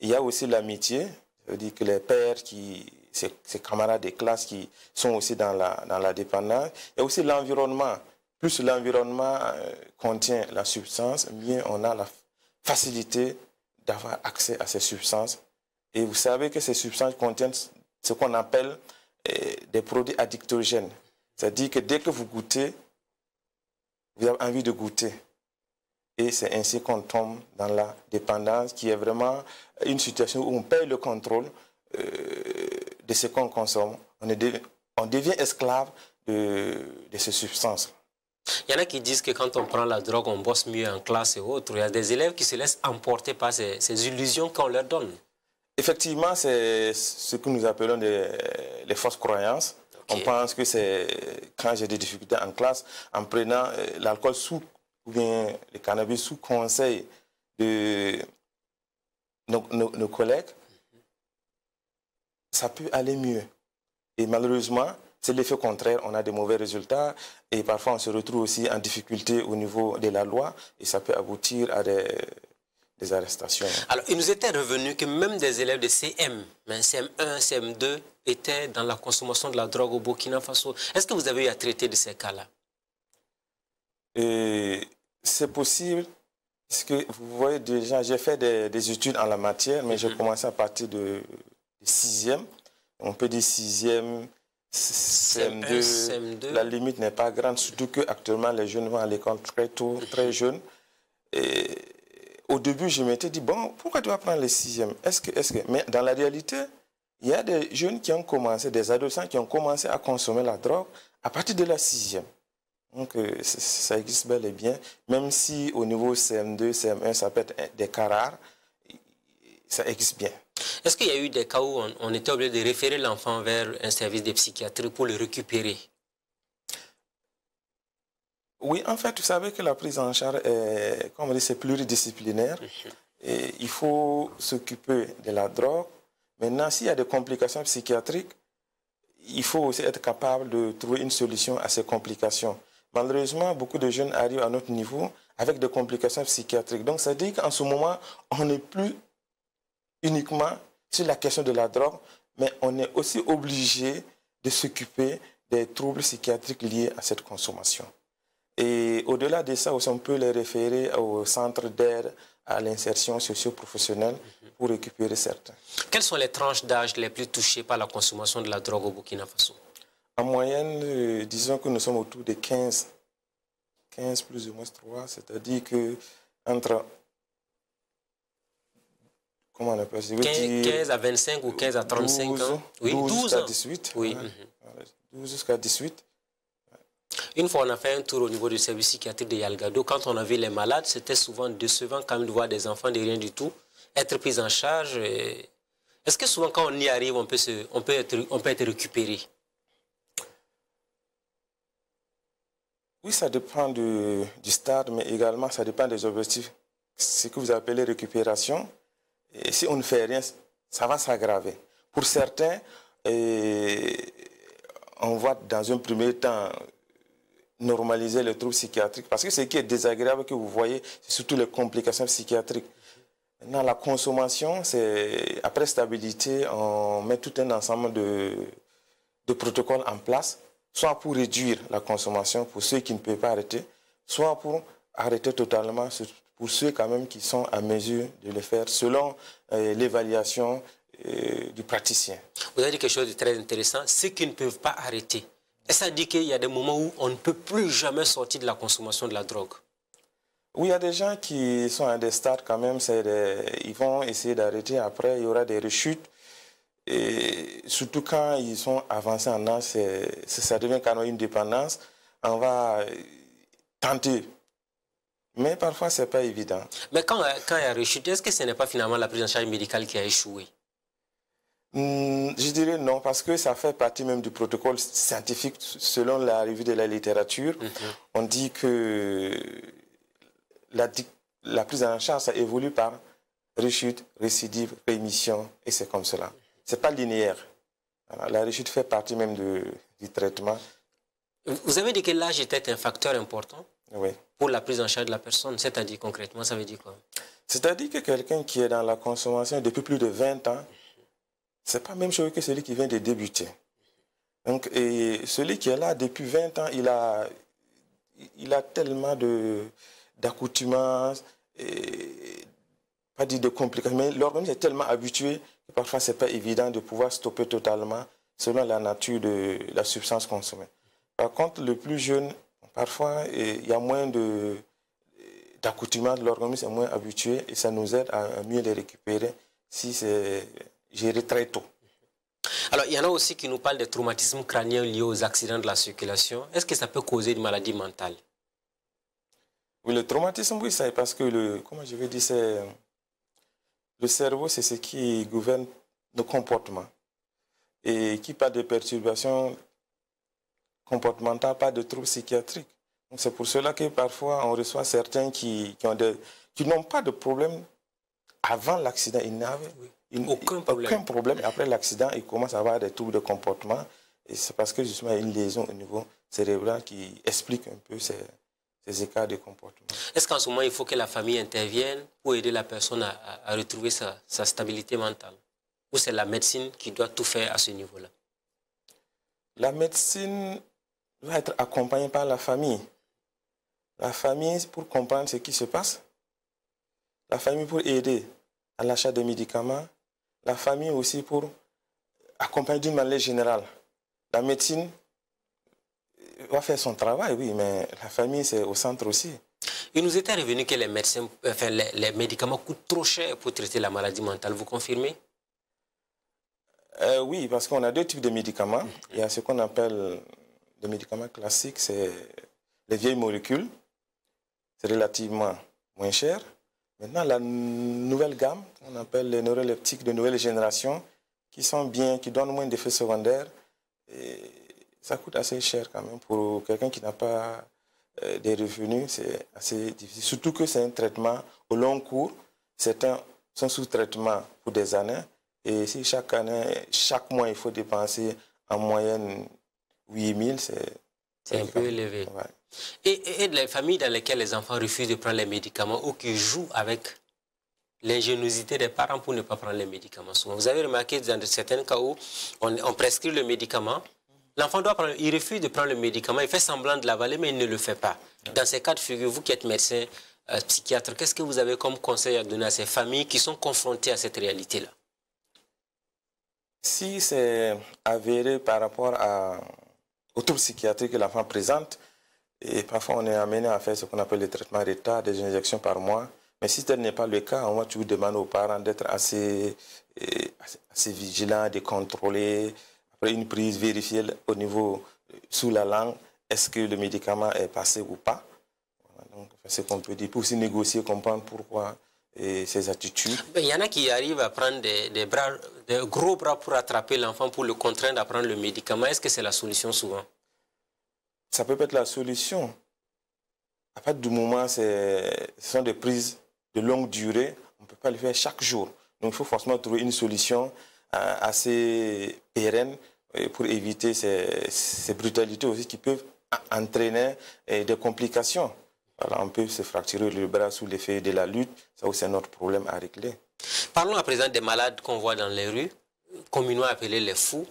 Il y a aussi l'amitié, c'est-à-dire que les pères qui ces camarades de classe qui sont aussi dans la, dans la dépendance, et aussi l'environnement. Plus l'environnement euh, contient la substance, mieux on a la facilité d'avoir accès à ces substances. Et vous savez que ces substances contiennent ce qu'on appelle euh, des produits addictogènes. C'est-à-dire que dès que vous goûtez, vous avez envie de goûter. Et c'est ainsi qu'on tombe dans la dépendance, qui est vraiment une situation où on perd le contrôle euh, de ce qu'on consomme, on, est, on devient esclave de, de ces substances. Il y en a qui disent que quand on prend la drogue, on bosse mieux en classe et autres. Il y a des élèves qui se laissent emporter par ces, illusions qu'on leur donne. Effectivement, c'est ce que nous appelons les fausses croyances. On pense que c'est quand j'ai des difficultés en classe, en prenant euh, l'alcool sous ou bien le cannabis sous conseil de nos collègues, ça peut aller mieux. Et malheureusement, c'est l'effet contraire. On a des mauvais résultats et parfois on se retrouve aussi en difficulté au niveau de la loi et ça peut aboutir à des, des arrestations. Alors, il nous était revenu que même des élèves de CM, CM1, CM2, étaient dans la consommation de la drogue au Burkina Faso. Est-ce que vous avez eu à traiter de ces cas-là C'est possible. Est-ce que vous voyez déjà, j'ai fait des, études en la matière, mais j'ai mhm. commencé à partir de de sixième. On peut dire sixième, CM2. 2 La limite n'est pas grande, surtout qu'actuellement, les jeunes vont à l'école très tôt, très jeunes. Et au début, je m'étais dit, bon, pourquoi tu vas prendre les sixième Est-ce que, est que... Mais dans la réalité, il y a des jeunes qui ont commencé, des adolescents qui ont commencé à consommer la drogue à partir de la sixième. Donc, euh, ça existe bel et bien, même si au niveau CM2, CM1, ça peut être des cas rares, ça existe bien. Est-ce qu'il y a eu des cas où on, était obligé de référer l'enfant vers un service de psychiatrie pour le récupérer Oui, en fait, vous savez que la prise en charge, est, comme on dit, c'est pluridisciplinaire. Mhm. Et il faut s'occuper de la drogue. Maintenant, s'il y a des complications psychiatriques, il faut aussi être capable de trouver une solution à ces complications. Malheureusement, beaucoup de jeunes arrivent à notre niveau avec des complications psychiatriques. Donc, ça dit qu'en ce moment, on n'est plus uniquement sur la question de la drogue, mais on est aussi obligé de s'occuper des troubles psychiatriques liés à cette consommation. Et au-delà de ça aussi, on peut les référer au centre d'aide à l'insertion socio-professionnelle pour récupérer certains. Quelles sont les tranches d'âge les plus touchées par la consommation de la drogue au Burkina Faso En moyenne, euh, disons que nous sommes autour de 15. 15 plus ou moins 3, c'est-à-dire que entre comment on appelle ça 15, à 25 ou 15 à 35 ans. Oui, 12, 12 18. Oui. 12 mhm. jusqu'à 18. Une fois, on a fait un tour au niveau du service psychiatrique de Yalgado. Quand on avait les malades, c'était souvent décevant quand même de voir des enfants de rien du tout être pris en charge. Est-ce que souvent, quand on y arrive, on peut, se, on peut, être, on peut être récupéré Oui, ça dépend du, du stade, mais également, ça dépend des objectifs. Ce que vous appelez récupération, et si on ne fait rien, ça va s'aggraver. Pour certains, on va dans un premier temps normaliser les troubles psychiatriques. Parce que ce qui est désagréable que vous voyez, c'est surtout les complications psychiatriques. Dans la consommation, c'est après stabilité, on met tout un ensemble de, de protocoles en place, soit pour réduire la consommation pour ceux qui ne peuvent pas arrêter, soit pour arrêter totalement pour ceux quand même qui sont à mesure de le faire selon euh, l'évaluation euh, du praticien. Vous avez dit quelque chose de très intéressant, ceux qui ne peuvent pas arrêter. Est-ce à dire qu'il y a des moments où on ne peut plus jamais sortir de la consommation de la drogue oui, il y a des gens qui sont à des stades quand même, ils vont essayer d'arrêter, après il y aura des rechutes. Et surtout quand ils sont avancés en âge, ça devient quand même une dépendance. On va euh, tenter mais parfois, ce n'est pas évident. Mais quand, euh, quand il y a rechute, est-ce que ce n'est pas finalement la prise en charge médicale qui a échoué hmm, Je dirais non, parce que ça fait partie même du protocole scientifique. Selon la revue de la littérature, mhm. on dit que la, prise en charge, ça évolue par rechute, récidive, rémission, et c'est comme cela. Ce n'est pas linéaire. la rechute fait partie même du traitement. Vous avez dit que l'âge était un facteur important Oui pour la prise en charge de la personne. C'est-à-dire concrètement, ça veut dire quoi C'est-à-dire que quelqu'un qui est dans la consommation depuis plus de 20 ans, c'est pas la même chose que celui qui vient de débuter. Donc, celui qui est là depuis 20 ans, il a, il a tellement d'accoutumance, pas dit de complications, mais l'organisme est tellement habitué que parfois c'est pas évident de pouvoir stopper totalement selon la nature de la substance consommée. Par contre, le plus jeune parfois, il y a moins de d'accoutumance, l'organisme est moins habitué et ça nous aide à mieux les récupérer si c'est géré très tôt. Alors, il y en a aussi qui nous parlent des traumatismes crâniens liés aux accidents de la circulation. Est-ce que ça peut causer une maladie mentale Oui, le traumatisme, oui, c'est parce que le, comment je vais dire, le cerveau, c'est ce qui gouverne nos comportements et qui, par des perturbations comportemental pas de troubles psychiatriques. C'est pour cela que parfois on reçoit certains qui, qui ont des, qui n'ont pas de problème avant l'accident. Ils n'avaient aucun, problème. Après l'accident, ils commencent à avoir des troubles de comportement. Et c'est parce que justement, il y a une lésion au niveau cérébral qui explique un peu ces, ces écarts de comportement. Est-ce qu'en ce moment, il faut que la famille intervienne pour aider la personne à, retrouver sa, sa stabilité mentale Ou c'est la médecine qui doit tout faire à ce niveau-là La médecine doit être accompagné par la famille. La famille pour comprendre ce qui se passe. La famille pour aider à l'achat des médicaments. La famille aussi pour accompagner du manière générale. La médecine va faire son travail, oui, mais la famille, c'est au centre aussi. Il nous était revenu que les, médecins, euh, enfin, les, médicaments coûtent trop cher pour traiter la maladie mentale. Vous confirmez euh, Oui, parce qu'on a deux types de médicaments. Il y a ce qu'on appelle des médicaments classiques, c'est les vieilles molécules. C'est relativement moins cher. Maintenant, la nouvelle gamme, qu'on appelle les neuroleptiques de nouvelle génération, qui sont bien, qui donnent moins d'effets secondaires. ça coûte assez cher quand même pour quelqu'un qui n'a pas euh, des revenus. C'est assez difficile. Surtout que c'est un traitement au long cours. Certains sont sous traitement pour des années. Et si chaque année, chaque mois, il faut dépenser en moyenne 8000, c'est... C'est un peu élevé. Et, les familles dans lesquelles les enfants refusent de prendre les médicaments ou qui jouent avec l'ingéniosité des parents pour ne pas prendre les médicaments. vous avez remarqué dans certains cas où on, prescrit le médicament, l'enfant doit prendre, il refuse de prendre le médicament, il fait semblant de l'avaler, mais il ne le fait pas. Dans ces cas de figure, vous qui êtes médecin, euh, psychiatre, qu'est-ce que vous avez comme conseil à donner à ces familles qui sont confrontées à cette réalité-là Si c'est avéré par rapport à Autour psychiatrique, que l'enfant présente. Et parfois, on est amené à faire ce qu'on appelle le traitement retard, des injections par mois. Mais si tel n'est pas le cas, moi, tu demandes aux parents d'être eh, assez, assez, vigilants, de contrôler, après une prise, vérifier au niveau, euh, sous la langue, est-ce que le médicament est passé ou pas. donc, c'est ce qu'on peut dire. Pour aussi négocier, comprendre pourquoi et ses attitudes Il ben, y en a qui arrivent à prendre des, bras, des gros bras pour attraper l'enfant, pour le contraindre à prendre le médicament. Est-ce que c'est la solution souvent Ça peut être la solution. À partir du moment, ce sont des prises de longue durée. On ne peut pas le faire chaque jour. Donc il faut forcément trouver une solution euh, assez pérenne pour éviter ces, ces brutalités aussi qui peuvent entraîner des complications on peut se fracturer le bras sous l'effet de la lutte. Ça aussi, c'est notre problème à régler. Parlons à présent des malades qu'on voit dans les rues, communément appelés les fous.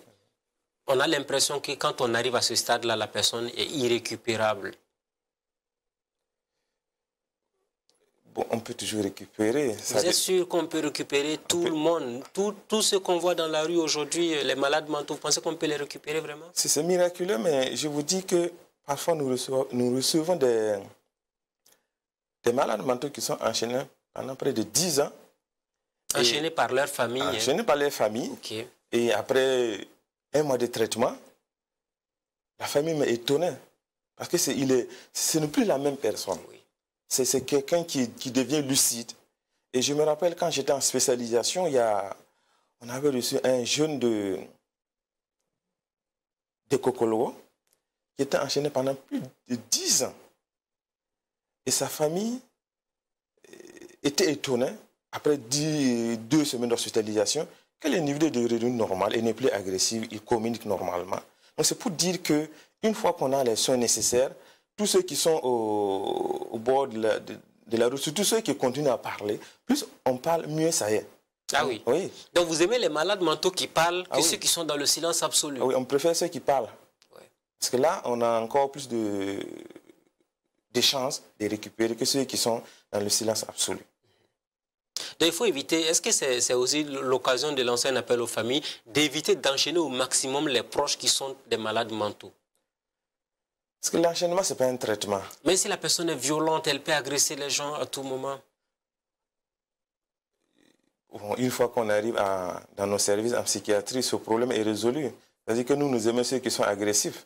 On a l'impression que quand on arrive à ce stade-là, la personne est irrécupérable. Bon, on peut toujours récupérer. Ça Vous sûr qu'on peut récupérer tout le monde Tout, ce qu'on voit dans la rue aujourd'hui, les malades mentaux, vous pensez qu'on peut les récupérer vraiment C'est miraculeux, mais je vous dis que parfois nous recevons des des malades mentaux qui sont enchaînés pendant près de 10 ans. Enchaînés par leur famille. Hein. Enchaînés par leur famille. Et après un mois de traitement, la famille m'a étonné. Parce que c'est, il est, ce n'est plus la même personne. Oui. C'est, quelqu'un qui, devient lucide. Et je me rappelle quand j'étais en spécialisation, il y a, on avait reçu un jeune de, de Kokolo qui était enchaîné pendant plus de 10 ans. Et sa famille eh, était étonnée, après deux semaines d'hospitalisation, que l'individu de réunion normal et n'est plus agressif, il communique normalement. Donc c'est pour dire qu'une fois qu'on a les soins nécessaires, tous ceux qui sont au, bord de la, route, tous ceux qui continuent à parler, plus on parle, mieux ça y est. Ah oui. Donc vous aimez les malades mentaux qui parlent ah que ceux qui sont dans le silence absolu. Ah oui, on préfère ceux qui parlent. Parce que là, on a encore plus de, des chances de récupérer que ceux qui sont dans le silence absolu. Donc il faut éviter, est-ce que c'est aussi l'occasion de lancer un appel aux familles, d'éviter d'enchaîner au maximum les proches qui sont des malades mentaux Parce que l'enchaînement, ce n'est pas un traitement. Mais si la personne est violente, elle peut agresser les gens à tout moment Une fois qu'on arrive à, dans nos services en psychiatrie, ce problème est résolu. C'est-à-dire que nous, nous aimons ceux qui sont agressifs.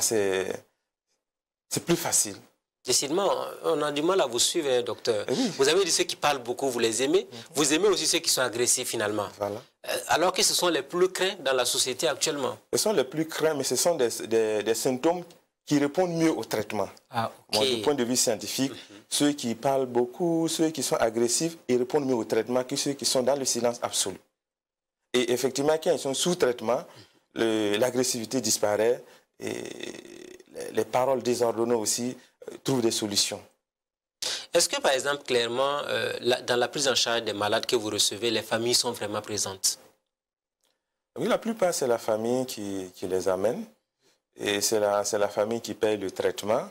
C'est plus facile. Décidément, on a du mal à vous suivre, hein, docteur. Eh vous avez dit ceux qui parlent beaucoup, vous les aimez. Mhm. Vous aimez aussi ceux qui sont agressifs, finalement. Voilà. Euh, alors que ce sont les plus craints dans la société actuellement. Ce sont les plus craints, mais ce sont des, symptômes qui répondent mieux au traitement. Ah, du point de vue scientifique, mhm. ceux qui parlent beaucoup, ceux qui sont agressifs, ils répondent mieux au traitement que ceux qui sont dans le silence absolu. Et effectivement, quand ils sont sous traitement, l'agressivité disparaît et les paroles désordonnées aussi trouve des solutions. Est-ce que, par exemple, clairement, euh, dans la prise en charge des malades que vous recevez, les familles sont vraiment présentes Oui, la plupart, c'est la famille qui, qui, les amène et c'est la, la famille qui paye le traitement.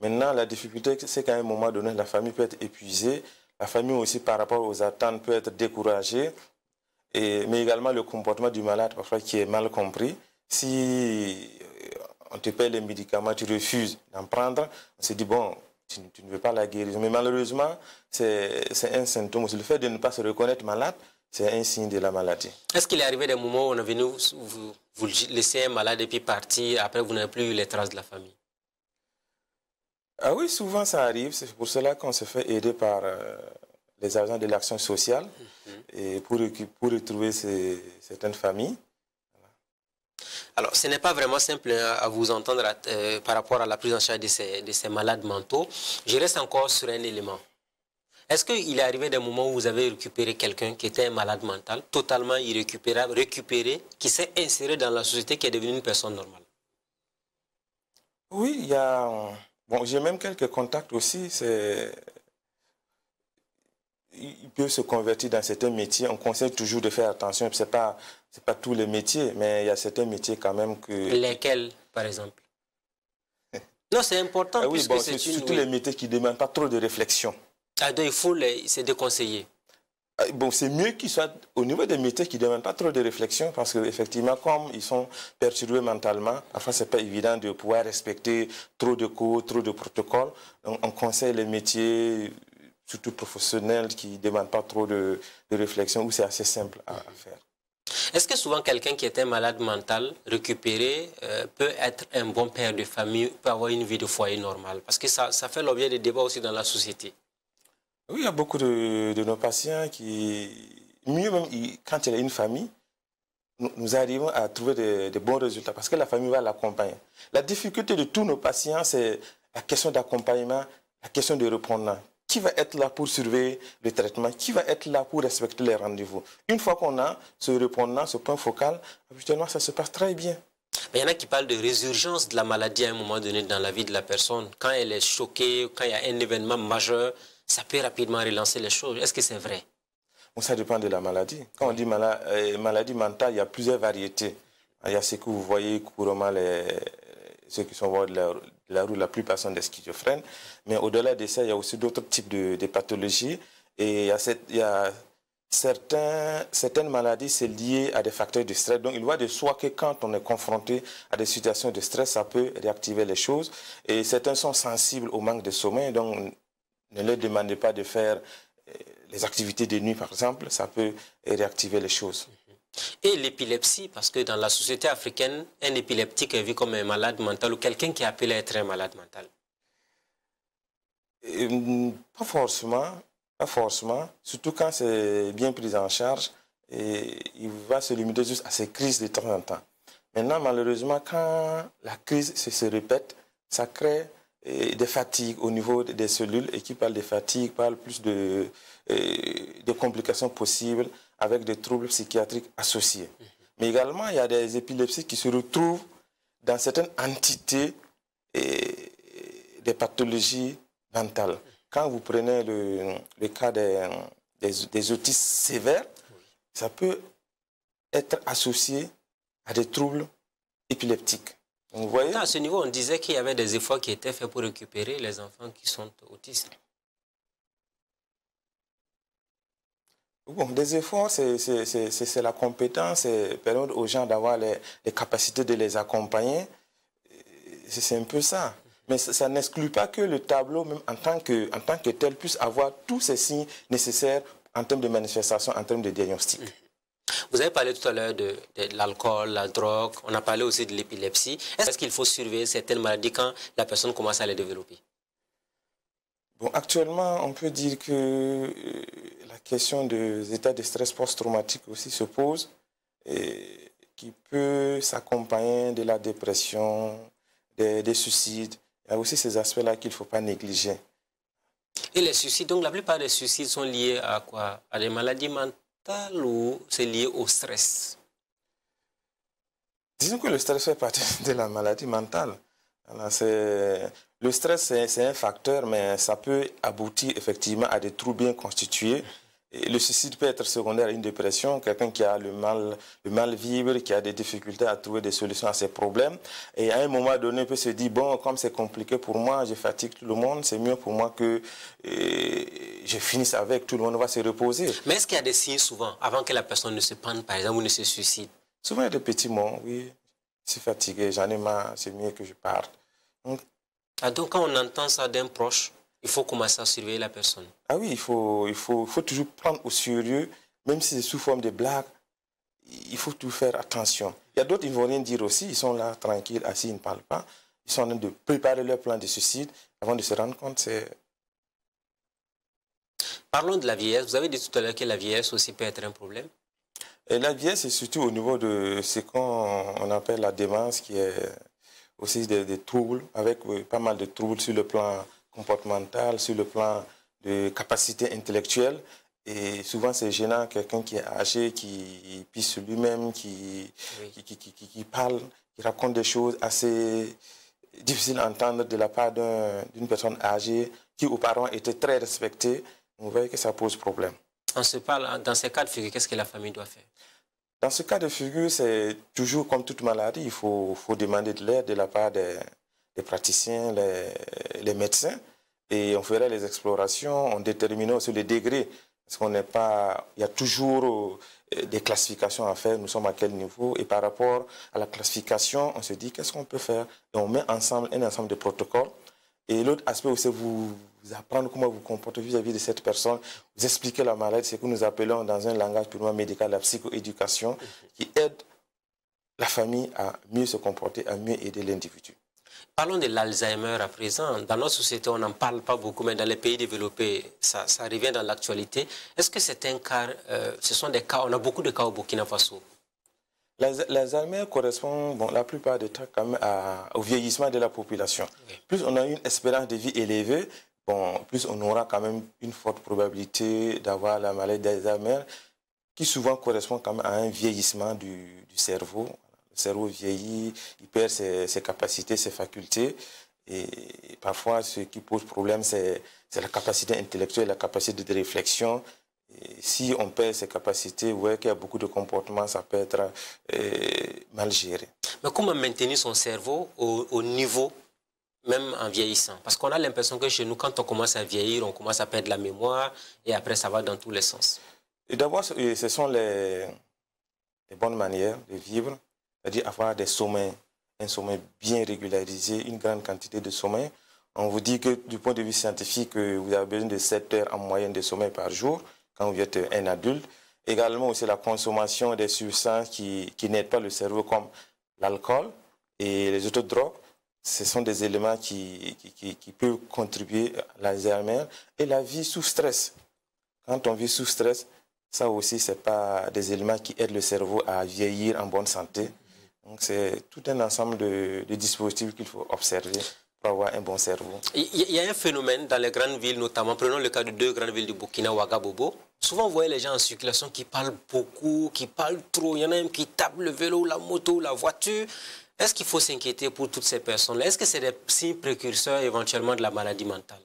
Maintenant, la difficulté, c'est qu'à un moment donné, la famille peut être épuisée, la famille aussi, par rapport aux attentes, peut être découragée, et, mais également le comportement du malade, parfois, qui est mal compris. Si on te paye les médicaments, tu refuses d'en prendre. On se dit, bon, tu, ne veux pas la guérison. Mais malheureusement, c'est un symptôme. Le fait de ne pas se reconnaître malade, c'est un signe de la maladie. Est-ce qu'il est arrivé des moments où on est venu vous, vous, un malade et puis partir, après vous n'avez plus eu les traces de la famille ah oui, souvent ça arrive. C'est pour cela qu'on se fait aider par euh, les agents de l'action sociale mhm. et pour, pour retrouver certaines familles. Alors, ce n'est pas vraiment simple hein, à vous entendre euh, par rapport à la prise en charge de ces, de ces malades mentaux. Je reste encore sur un élément. Est-ce qu'il est arrivé des moments où vous avez récupéré quelqu'un qui était un malade mental, totalement irrécupérable, récupéré, qui s'est inséré dans la société, qui est devenu une personne normale Oui, il y a... Bon, j'ai même quelques contacts aussi. C'est il peut se convertir dans certains métiers. On conseille toujours de faire attention. Ce n'est pas, pas tous les métiers, mais il y a certains métiers quand même que... Lesquels, par exemple [laughs] Non, c'est important. Ah oui, c'est surtout les métiers qui ne demandent pas trop de réflexion. Ah, donc il faut les... c'est déconseillé. Ah, bon, c'est mieux qu'ils soient au niveau des métiers qui ne demandent pas trop de réflexion parce qu'effectivement, comme ils sont perturbés mentalement, enfin, ce n'est pas évident de pouvoir respecter trop de cours, trop de protocoles. on conseille les métiers surtout professionnels, qui ne demandent pas trop de, réflexion, où c'est assez simple à, mhm. faire. Est-ce que souvent quelqu'un qui est un malade mental récupéré euh, peut être un bon père de famille, peut avoir une vie de foyer normale Parce que ça, ça fait l'objet de débats aussi dans la société. Oui, il y a beaucoup de, nos patients qui, mieux même quand il a une famille, nous, arrivons à trouver de, bons résultats parce que la famille va l'accompagner. La difficulté de tous nos patients, c'est la question d'accompagnement, la question de reprendre qui va être là pour surveiller le traitement Qui va être là pour respecter les rendez-vous Une fois qu'on a ce répondant, ce point focal, habituellement, ça se passe très bien. il y en a qui parlent de résurgence de la maladie à un moment donné dans la vie de la personne. Quand elle est choquée, quand il y a un événement majeur, ça peut rapidement relancer les choses. Est-ce que c'est vrai ça dépend de la maladie. Quand on dit euh, maladie mentale, il y a plusieurs variétés. Il y a ce que vous voyez couramment, les, ceux qui sont voir de la roue, la plupart sont des schizophrènes. Mais au-delà de ça, il y a aussi d'autres types de, pathologies. Et il y a, certains, certaines maladies, c'est lié à des facteurs de stress. Donc, il va de soi que quand on est confronté à des situations de stress, ça peut réactiver les choses. Et certains sont sensibles au manque de sommeil. Donc, ne leur demandez pas de faire euh, les activités de nuit, par exemple. Ça peut réactiver les choses. Et l'épilepsie, parce que dans la société africaine, un épileptique est vu comme un malade mental ou quelqu'un qui est appelé à être un malade mental. Euh, pas forcément, pas forcément. Surtout quand c'est bien pris en charge, et il va se limiter juste à ces crises de temps en temps. Maintenant, malheureusement, quand la crise se, répète, ça crée euh, des fatigues au niveau des cellules. Et qui parle de fatigue parle plus de euh, complications possibles avec des troubles psychiatriques associés. Mais également, il y a des épilepsies qui se retrouvent dans certaines entités et des pathologies mentales. Quand vous prenez le, cas des, autistes sévères, ça peut être associé à des troubles épileptiques. vous à ce niveau, on disait qu'il y avait des efforts qui étaient faits pour récupérer les enfants qui sont autistes. des efforts, c'est la compétence, c'est permettre aux gens d'avoir les, capacités de les accompagner. C'est un peu ça. Mais ça, n'exclut pas que le tableau, même en tant que, en tant que tel, puisse avoir tous ces signes nécessaires en termes de manifestation, en termes de diagnostic. Mm-hmm. Vous avez parlé tout à l'heure de, de l'alcool, la drogue, on a parlé aussi de l'épilepsie. Est-ce qu'il faut surveiller certaines maladies quand la personne commence à les développer Bon, actuellement, on peut dire que euh, question des états de stress post-traumatique aussi se pose, et qui peut s'accompagner de la dépression, des, des, suicides. Il y a aussi ces aspects-là qu'il ne faut pas négliger. Et les suicides, donc la plupart des suicides sont liés à quoi À des maladies mentales ou c'est lié au stress Disons que le stress fait partie [laughs] de la maladie mentale. le stress, c'est un facteur, mais ça peut aboutir effectivement à des troubles bien constitués le suicide peut être secondaire à une dépression, quelqu'un qui a le mal, le mal vivre, qui a des difficultés à trouver des solutions à ses problèmes. Et à un moment donné, on peut se dire, bon, comme c'est compliqué pour moi, je fatigue tout le monde, c'est mieux pour moi que euh, je finisse avec, tout le monde va se reposer. Mais est-ce qu'il y a des signes souvent, avant que la personne ne se prenne, par exemple, ou ne se suicide Souvent, il y a des petits mots, oui, je suis fatigué, j'en ai marre, c'est mieux que je parte. Ah, donc quand on entend ça d'un proche, il faut commencer à surveiller la personne. Ah oui, il faut, il faut, faut toujours prendre au sérieux, même si c'est sous forme de blague, il faut tout faire attention. Il y a d'autres, ils ne vont rien dire aussi, ils sont là tranquilles, assis, ils ne parlent pas. Ils sont en train de préparer leur plan de suicide avant de se rendre compte. c'est... Parlons de la vieillesse. Vous avez dit tout à l'heure que la vieillesse aussi peut être un problème. Et la vieillesse, c'est surtout au niveau de ce qu'on appelle la démence, qui est aussi des troubles, avec pas mal de troubles sur le plan comportemental, sur le plan de capacité intellectuelle. Et souvent, c'est gênant, quelqu'un qui est âgé, qui pisse lui-même, qui, qui, qui, qui, parle, qui raconte des choses assez difficiles à entendre de la part d'une personne âgée qui auparavant était très respectée. On voit que ça pose problème. On se parle, hein, dans ces cas de figure, qu'est-ce que la famille doit faire Dans ce cas de figure, c'est toujours comme toute maladie, il faut, faut demander de l'aide de la part des, les praticiens, les, médecins, et on ferait les explorations, on déterminait aussi les degrés parce qu'on n'est pas, il y a toujours euh, des classifications à faire, nous sommes à quel niveau, et par rapport à la classification, on se dit qu'est-ce qu'on peut faire, et on met ensemble un ensemble de protocoles. Et l'autre aspect aussi, vous, vous apprendre comment vous comportez vis-à-vis de cette personne, vous expliquer la maladie, ce que nous appelons dans un langage purement médical la psychoéducation, qui aide la famille à mieux se comporter, à mieux aider l'individu. Parlons de l'Alzheimer à présent. Dans notre société, on n'en parle pas beaucoup, mais dans les pays développés, ça, revient dans l'actualité. Est-ce que c'est un cas, euh, ce sont des cas, on a beaucoup de cas au Burkina Faso L'Alzheimer correspond, bon, la plupart des temps, quand même au vieillissement de la population. Plus on a une espérance de vie élevée, bon, plus on aura quand même une forte probabilité d'avoir la maladie d'Alzheimer, qui souvent correspond quand même à un vieillissement du cerveau, le cerveau vieillit, il perd ses, capacités, ses facultés. Et parfois, ce qui pose problème, c'est la capacité intellectuelle, la capacité de réflexion. si on perd ses capacités, ouais, qu'il y a beaucoup de comportements, ça peut être euh, mal géré. Mais comment maintenir son cerveau au, niveau, même en vieillissant Parce qu'on a l'impression que chez nous, quand on commence à vieillir, on commence à perdre la mémoire et après, ça va dans tous les sens. D'abord, ce sont les bonnes manières de vivre, c'est-à-dire avoir des sommets, un sommet bien régularisé, une grande quantité de sommets. On vous dit que du point de vue scientifique, vous avez besoin de 7 heures en moyenne de sommeil par jour quand vous êtes un adulte. Également c'est la consommation des substances qui, qui n'aident pas le cerveau comme l'alcool et les autres drogues. Ce sont des éléments qui, qui, qui peuvent contribuer à l'Alzheimer et la vie sous stress. Quand on vit sous stress, ça aussi, ce pas des éléments qui aident le cerveau à vieillir en bonne santé. Donc c'est tout un ensemble de, dispositifs qu'il faut observer pour avoir un bon cerveau. Il y a un phénomène dans les grandes villes, notamment, prenons le cas de deux grandes villes du Burkina, Ouagabobo. Souvent, vous voyez les gens en circulation qui parlent beaucoup, qui parlent trop. Il y en a même qui tapent le vélo, la moto, la voiture. Est-ce qu'il faut s'inquiéter pour toutes ces personnes-là Est-ce que c'est des signes précurseurs éventuellement de la maladie mentale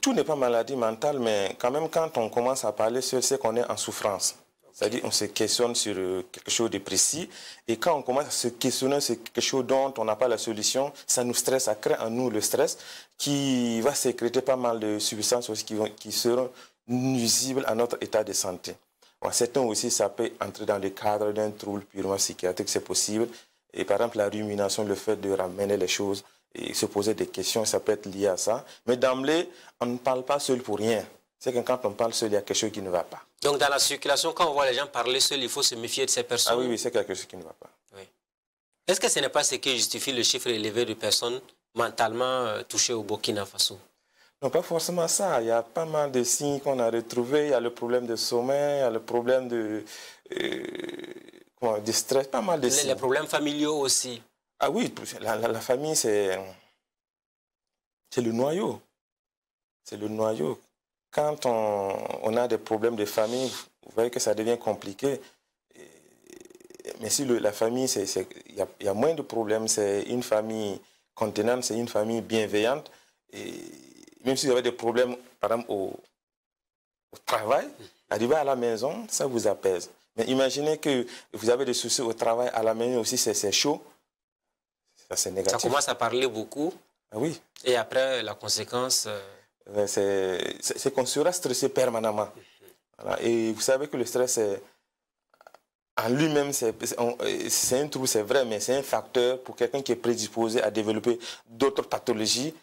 Tout n'est pas maladie mentale, mais quand même, quand on commence à parler c'est qu'on est en souffrance, c'est-à-dire on se questionne sur euh, quelque chose de précis. Et quand on commence à se questionner sur quelque chose dont on n'a pas la solution, ça nous stresse, ça crée en nous le stress qui va sécréter pas mal de substances qui, vont, qui seront nuisibles à notre état de santé. En certains aussi, ça peut entrer dans le cadre d'un trouble purement psychiatrique, c'est possible. Et par exemple, la rumination, le fait de ramener les choses et se poser des questions, ça peut être lié à ça. Mais d'emblée, on ne parle pas seul pour rien. C'est que quand on parle seul, il y a quelque chose qui ne va pas. Donc dans la circulation, quand on voit les gens parler seuls, il faut se méfier de ces personnes. Ah oui, oui c'est quelque chose qui ne va pas. Est-ce que ce n'est pas ce qui justifie le chiffre élevé de personnes mentalement euh, touchées au Burkina Faso Non, pas forcément ça. Il y a pas mal de signes qu'on a retrouvés. Il y a le problème de sommeil, il y a le problème de, euh, stress, pas mal de les, signes. Les problèmes familiaux aussi. Ah oui, la, la famille, c'est le noyau. C'est le noyau quand on, a des problèmes de famille, vous voyez que ça devient compliqué. Mais si la famille, il y, a moins de problèmes, c'est une famille contenante, c'est une famille bienveillante. Et même si vous avez des problèmes, par exemple, au, travail, arriver à la maison, ça vous apaise. Mais imaginez que vous avez des soucis au travail, à la maison aussi, c'est chaud. Ça, c'est négatif. Ça commence à parler beaucoup. Ah oui. Et après, la conséquence. Euh, ben, c'est qu'on sera stressé permanemment. Et vous savez que le stress, en lui-même, c'est un trou, c'est vrai, mais c'est un facteur pour quelqu'un qui est prédisposé à développer d'autres pathologies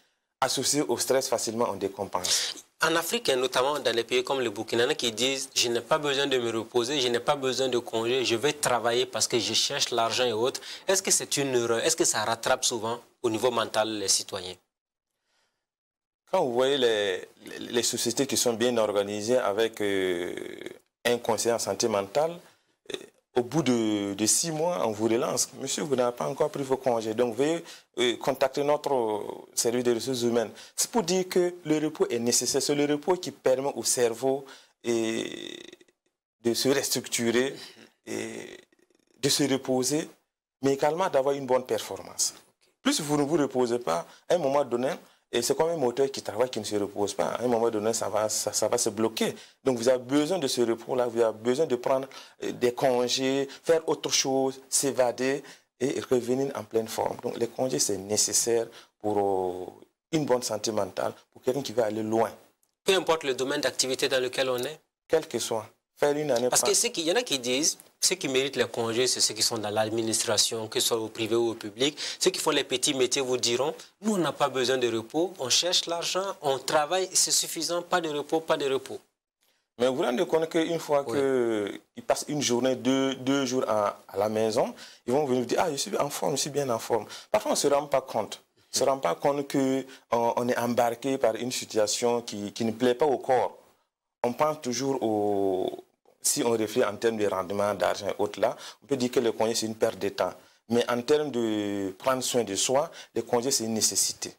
associées au stress facilement, en décompense. En Afrique, et notamment dans les pays comme le Burkina, qui disent « je n'ai pas besoin de me reposer, je n'ai pas besoin de congé, je vais travailler parce que je cherche l'argent et autres ». Est-ce que c'est une erreur Est-ce que ça rattrape souvent au niveau mental les citoyens vous voyez les, les, sociétés qui sont bien organisées avec euh, un conseiller en santé mentale, euh, au bout de, six mois, on vous relance. Monsieur, vous n'avez pas encore pris vos congés, donc veuillez euh, contacter notre service des ressources humaines. C'est pour dire que le repos est nécessaire. C'est le repos qui permet au cerveau de se restructurer, et de se reposer, mais également d'avoir une bonne performance. Plus vous ne vous reposez pas, à un moment donné, et c'est comme un moteur qui travaille, qui ne se repose pas. À un moment donné, ça va, ça, va se bloquer. Donc vous avez besoin de ce repos-là, vous avez besoin de prendre euh, des congés, faire autre chose, s'évader et revenir en pleine forme. Donc les congés, c'est nécessaire pour euh, une bonne santé mentale, pour quelqu'un qui veut aller loin. Peu importe le domaine d'activité dans lequel on est Quel que soit faire une année Parce qu'il y en a qui disent, ceux qui méritent les congés, c'est ceux qui sont dans l'administration, que ce soit au privé ou au public. Ceux qui font les petits métiers vous diront, nous, on n'a pas besoin de repos, on cherche l'argent, on travaille, c'est suffisant, pas de repos, pas de repos. Mais vous vous rendez compte qu'une fois que qu'ils passent une journée, deux, deux jours à, la maison, ils vont venir vous dire, ah, je suis en forme, je suis bien en forme. Parfois, on ne se rend pas compte. On ne se rend pas compte qu'on on est embarqué par une situation qui, qui ne plaît pas au corps. On pense toujours au, si on réfléchit en termes de rendement d'argent et autres là, on peut dire que le congé, c'est une perte de temps. Mais en termes de prendre soin de soi, le congé, c'est une nécessité.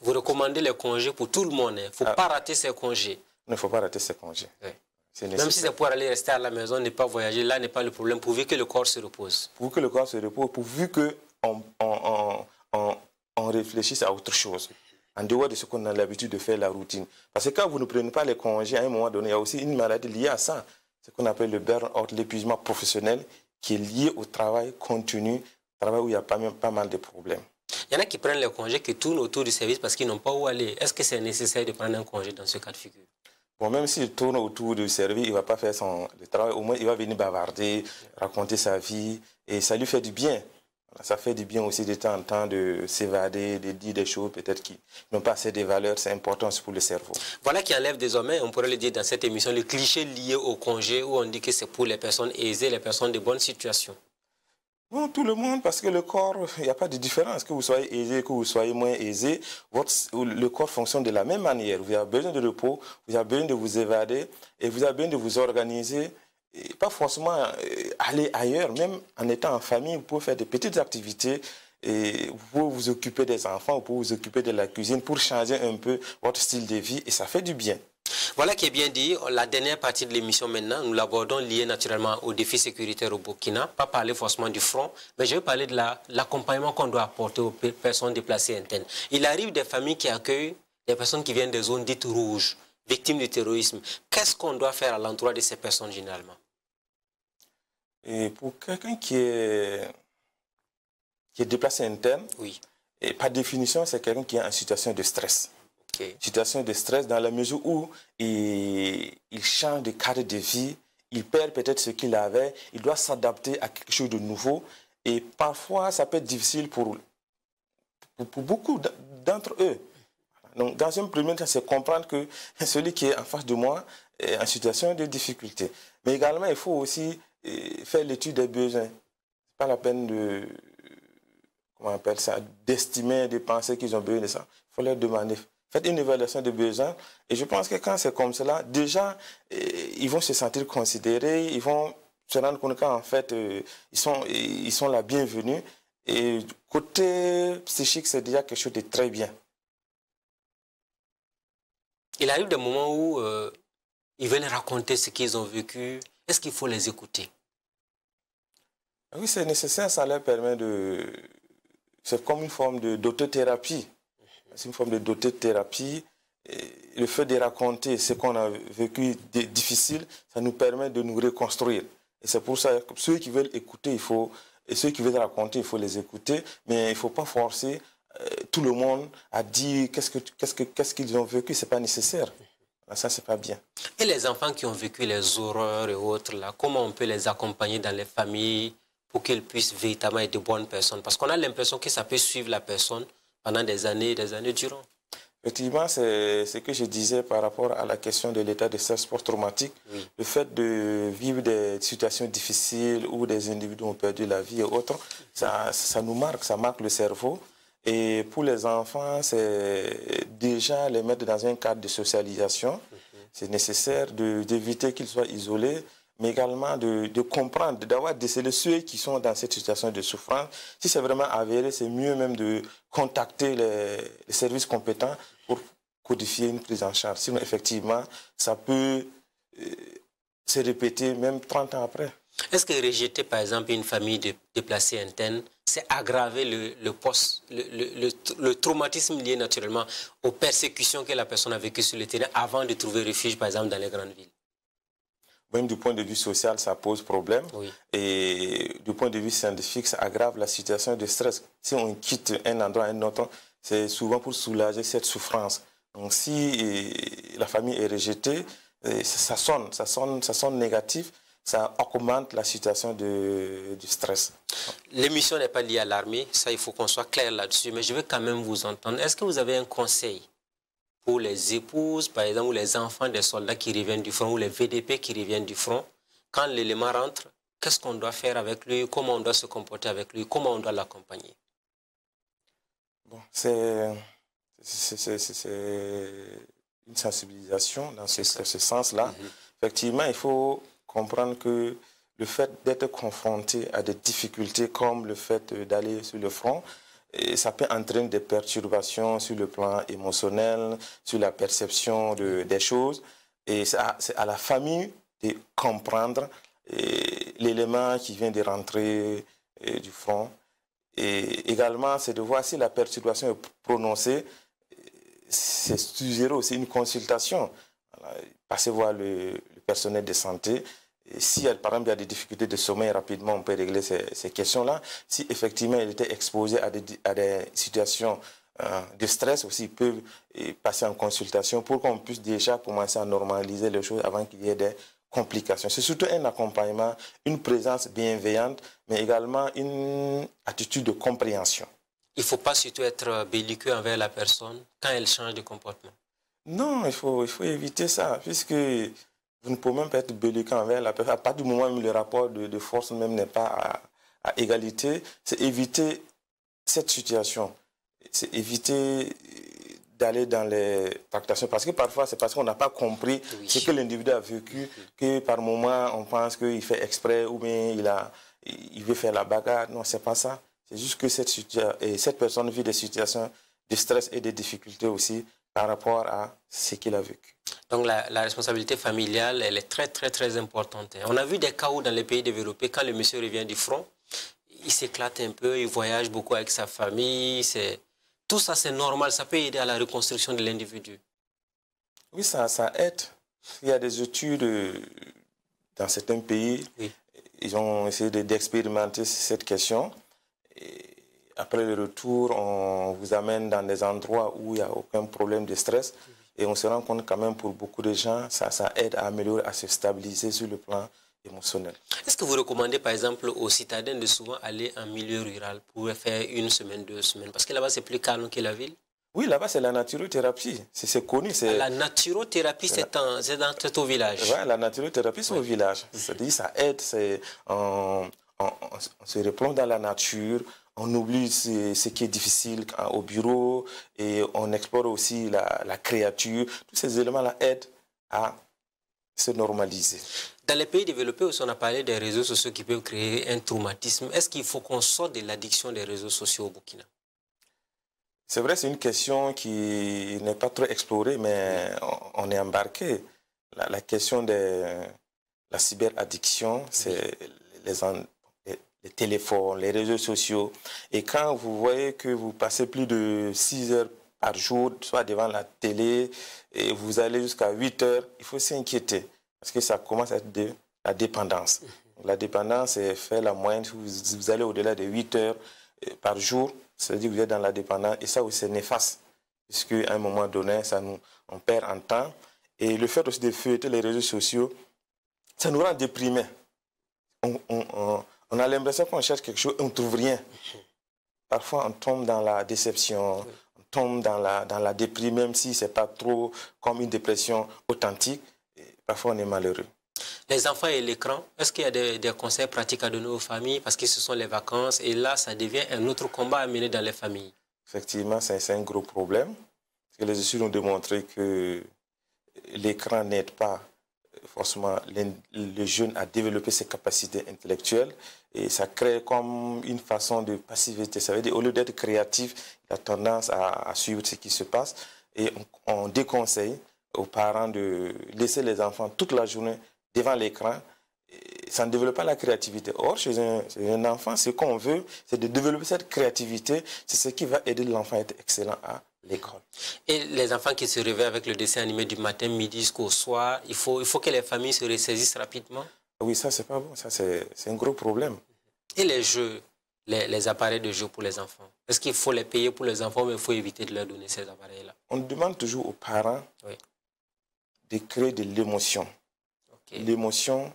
Vous recommandez les congés pour tout le monde. Hein. Ah. Il ne faut pas rater ses congés. Il ne faut pas rater ses congés. Même si c'est pour aller rester à la maison, ne pas voyager, là n'est pas le problème, pourvu que le corps se repose. Pourvu que le corps se repose, pourvu qu'on on, on, réfléchisse à autre chose, en dehors de ce qu'on a l'habitude de faire, la routine. Parce que quand vous ne prenez pas les congés, à un moment donné, il y a aussi une maladie liée à ça ce qu'on appelle le burn-out, l'épuisement professionnel qui est lié au travail continu, travail où il y a pas, même pas mal de problèmes. Il y en a qui prennent le congé, qui tournent autour du service parce qu'ils n'ont pas où aller. Est-ce que c'est nécessaire de prendre un congé dans ce cas de figure Bon, même s'il tourne autour du service, il ne va pas faire son, le travail. Au moins, il va venir bavarder, raconter sa vie. Et ça lui fait du bien. Ça fait du bien aussi de temps en temps de s'évader, de dire des choses peut-être qui n'ont pas assez de valeur, c'est important pour le cerveau. Voilà qui enlève désormais, on pourrait le dire dans cette émission, le cliché lié au congé où on dit que c'est pour les personnes aisées, les personnes de bonne situation. Non, tout le monde, parce que le corps, il n'y a pas de différence. Que vous soyez aisé, que vous soyez moins aisé, le corps fonctionne de la même manière. Vous avez besoin de repos, vous avez besoin de vous évader et vous avez besoin de vous organiser pas forcément euh, aller ailleurs, même en étant en famille, vous pouvez faire des petites activités. Et vous vous occuper des enfants, vous pouvez vous occuper de la cuisine pour changer un peu votre style de vie et ça fait du bien. Voilà qui est bien dit. La dernière partie de l'émission maintenant, nous l'abordons liée naturellement au défi sécuritaire au Burkina. Pas parler forcément du front, mais je vais parler de l'accompagnement qu'on doit apporter aux personnes déplacées internes. Il arrive des familles qui accueillent des personnes qui viennent des zones dites rouges, victimes du terrorisme. Qu'est-ce qu'on doit faire à l'endroit de ces personnes généralement et pour quelqu'un qui est, qui est déplacé interne, oui. et par définition, c'est quelqu'un qui est en situation de stress. Situation de stress dans la mesure où il, il change de cadre de vie, il perd peut-être ce qu'il avait, il doit s'adapter à quelque chose de nouveau. Et parfois, ça peut être difficile pour, pour beaucoup d'entre eux. Donc, dans un premier temps, c'est comprendre que [laughs] celui qui est en face de moi est en situation de difficulté. Mais également, il faut aussi faire l'étude des besoins. Ce n'est pas la peine de, comment appelle ça, d'estimer, de penser qu'ils ont besoin de ça. Il faut leur demander. Faites une évaluation des besoins. Et je pense que quand c'est comme cela, déjà, eh, ils vont se sentir considérés, ils vont se rendre compte qu'en fait, euh, ils, sont, ils sont la bienvenue. Et côté psychique, c'est déjà quelque chose de très bien. Il arrive des moments où euh, ils veulent raconter ce qu'ils ont vécu. Est-ce qu'il faut les écouter ah oui, c'est nécessaire, ça leur permet de... C'est comme une forme d'autothérapie. C'est une forme de d'autothérapie. Le fait de raconter ce qu'on a vécu de difficile, ça nous permet de nous reconstruire. Et c'est pour ça que ceux qui veulent écouter, il faut... Et ceux qui veulent raconter, il faut les écouter. Mais il ne faut pas forcer euh, tout le monde à dire qu'est-ce qu'ils ont vécu. Ce n'est pas nécessaire. Ah, ça, c'est pas bien. Et les enfants qui ont vécu les horreurs et autres, là, comment on peut les accompagner dans les familles pour qu'elle puisse véritablement être de bonnes personnes. Parce qu'on a l'impression que ça peut suivre la personne pendant des années et des années durant. Effectivement, c'est ce que je disais par rapport à la question de l'état de stress post-traumatique. Le fait de vivre des situations difficiles où des individus ont perdu la vie et autres, ça, ça nous marque, ça marque le cerveau. Et pour les enfants, c'est déjà les mettre dans un cadre de socialisation. Mhm. C'est nécessaire d'éviter qu'ils soient isolés mais également de, comprendre, d'avoir des ceux qui sont dans cette situation de souffrance. Si c'est vraiment avéré, c'est mieux même de contacter les, services compétents pour codifier une prise en charge. Sinon, effectivement, ça peut euh, se répéter même 30 ans après. Est-ce que rejeter, par exemple, une famille déplacée interne, c'est aggraver le, le, traumatisme lié naturellement aux persécutions que la personne a vécues sur le terrain avant de trouver refuge, par exemple, dans les grandes villes même du point de vue social, ça pose problème. Et du point de vue scientifique, ça aggrave la situation de stress. Si on quitte un endroit un autre, c'est souvent pour soulager cette souffrance. Donc si eh, la famille est rejetée, eh, ça sonne, ça sonne, ça sonne négatif ça augmente la situation de, stress. L'émission n'est pas liée à l'armée, ça il faut qu'on soit clair là-dessus, mais je veux quand même vous entendre. Est-ce que vous avez un conseil pour les épouses, par exemple, ou les enfants des soldats qui reviennent du front, ou les VDP qui reviennent du front, quand l'élément rentre, qu'est-ce qu'on doit faire avec lui, comment on doit se comporter avec lui, comment on doit l'accompagner Bon, c'est une sensibilisation dans ce, sens-là. Mm-hmm. Effectivement, il faut comprendre que le fait d'être confronté à des difficultés comme le fait d'aller sur le front, ça peut entraîner des perturbations sur le plan émotionnel, sur la perception des choses. Et c'est à, la famille de comprendre l'élément qui vient de rentrer du front. Et également, c'est de voir si la perturbation est prononcée. C'est suggéré aussi une consultation. Passez voir le personnel de santé si, par exemple, il y a des difficultés de sommeil, rapidement, on peut régler ces, questions-là. Si, effectivement, elle était exposé à des, à des situations euh, de stress aussi, ils peut passer en consultation pour qu'on puisse déjà commencer à normaliser les choses avant qu'il y ait des complications. C'est surtout un accompagnement, une présence bienveillante, mais également une attitude de compréhension. Il ne faut pas surtout être belliqueux envers la personne quand elle change de comportement. Non, il faut, il faut éviter ça, puisque vous ne pouvez même pas être belliqueux envers la personne. À partir du moment où le rapport de, force même n'est pas à, égalité, c'est éviter cette situation. C'est éviter d'aller dans les tractations. Parce que parfois, c'est parce qu'on n'a pas compris ce que l'individu a vécu, que par moment, on pense qu'il fait exprès ou bien il, a, il veut faire la bagarre. Non, c'est pas ça. C'est juste que cette, et cette personne vit des situations de stress et de difficultés aussi par rapport à ce qu'il a vécu. Donc la, responsabilité familiale, elle est très très très importante. On a vu des cas où dans les pays développés, quand le monsieur revient du front, il s'éclate un peu, il voyage beaucoup avec sa famille. Tout ça, c'est normal, ça peut aider à la reconstruction de l'individu. Oui, ça, ça aide. Il y a des études euh, dans certains pays, ils ont essayé d'expérimenter cette question. Et après le retour, on vous amène dans des endroits où il n'y a aucun problème de stress. Et on se rend compte quand même pour beaucoup de gens, ça, ça aide à améliorer, à se stabiliser sur le plan émotionnel. Est-ce que vous recommandez par exemple aux citadins de souvent aller en milieu rural pour faire une semaine, deux semaines Parce que là-bas c'est plus calme que la ville oui, là-bas, c'est la naturothérapie. C'est connu. Ah, la naturothérapie, c'est dans, au village. Ouais, la naturothérapie, c'est au village. cest à ça aide. on, se replonge dans la nature, on oublie ce, qui est difficile au bureau et on explore aussi la, créature. Tous ces éléments-là aident à se normaliser. Dans les pays développés aussi, on a parlé des réseaux sociaux qui peuvent créer un traumatisme. Est-ce qu'il faut qu'on sorte de l'addiction des réseaux sociaux au Burkina C'est vrai, c'est une question qui n'est pas trop explorée, mais on est embarqué. La, la question de la cyberaddiction, c'est les, les téléphones, les réseaux sociaux. Et quand vous voyez que vous passez plus de 6 heures par jour, soit devant la télé, et vous allez jusqu'à 8 heures, il faut s'inquiéter parce que ça commence à être de la dépendance. La dépendance, c'est fait la moyenne. Vous, vous allez au-delà de 8 heures euh, par jour, c'est-à-dire que vous êtes dans la dépendance. Et ça aussi, c'est néfaste, parce qu'à un moment donné, ça nous, on perd en temps. Et le fait aussi de feuilleter les réseaux sociaux, ça nous rend déprimés. on, on a l'impression qu'on cherche quelque chose, et on ne trouve rien. Parfois, on tombe dans la déception, on tombe dans la, dans la déprime, même si ce n'est pas trop comme une dépression authentique. Et parfois, on est malheureux. Les enfants et l'écran, est-ce qu'il y a des, des, conseils pratiques à donner aux familles parce que ce sont les vacances et là, ça devient un autre combat à mener dans les familles Effectivement, c'est un gros problème. Parce que les études ont démontré que l'écran n'aide pas euh, forcément le jeune à développer ses capacités intellectuelles. Et ça crée comme une façon de passivité. Ça veut dire, au lieu d'être créatif, il a tendance à, suivre ce qui se passe. Et on, déconseille aux parents de laisser les enfants toute la journée devant l'écran ça ne développe pas la créativité. Or, chez un, un enfant, ce qu'on veut, c'est de développer cette créativité. C'est ce qui va aider l'enfant à être excellent à l'école. Et les enfants qui se réveillent avec le dessin animé du matin, midi jusqu'au soir, il faut, il faut que les familles se ressaisissent rapidement oui, ça, c'est pas bon. Ça, c'est un gros problème. Et les jeux, les, les appareils de jeu pour les enfants Est-ce qu'il faut les payer pour les enfants, mais il faut éviter de leur donner ces appareils-là On demande toujours aux parents de créer de l'émotion. L'émotion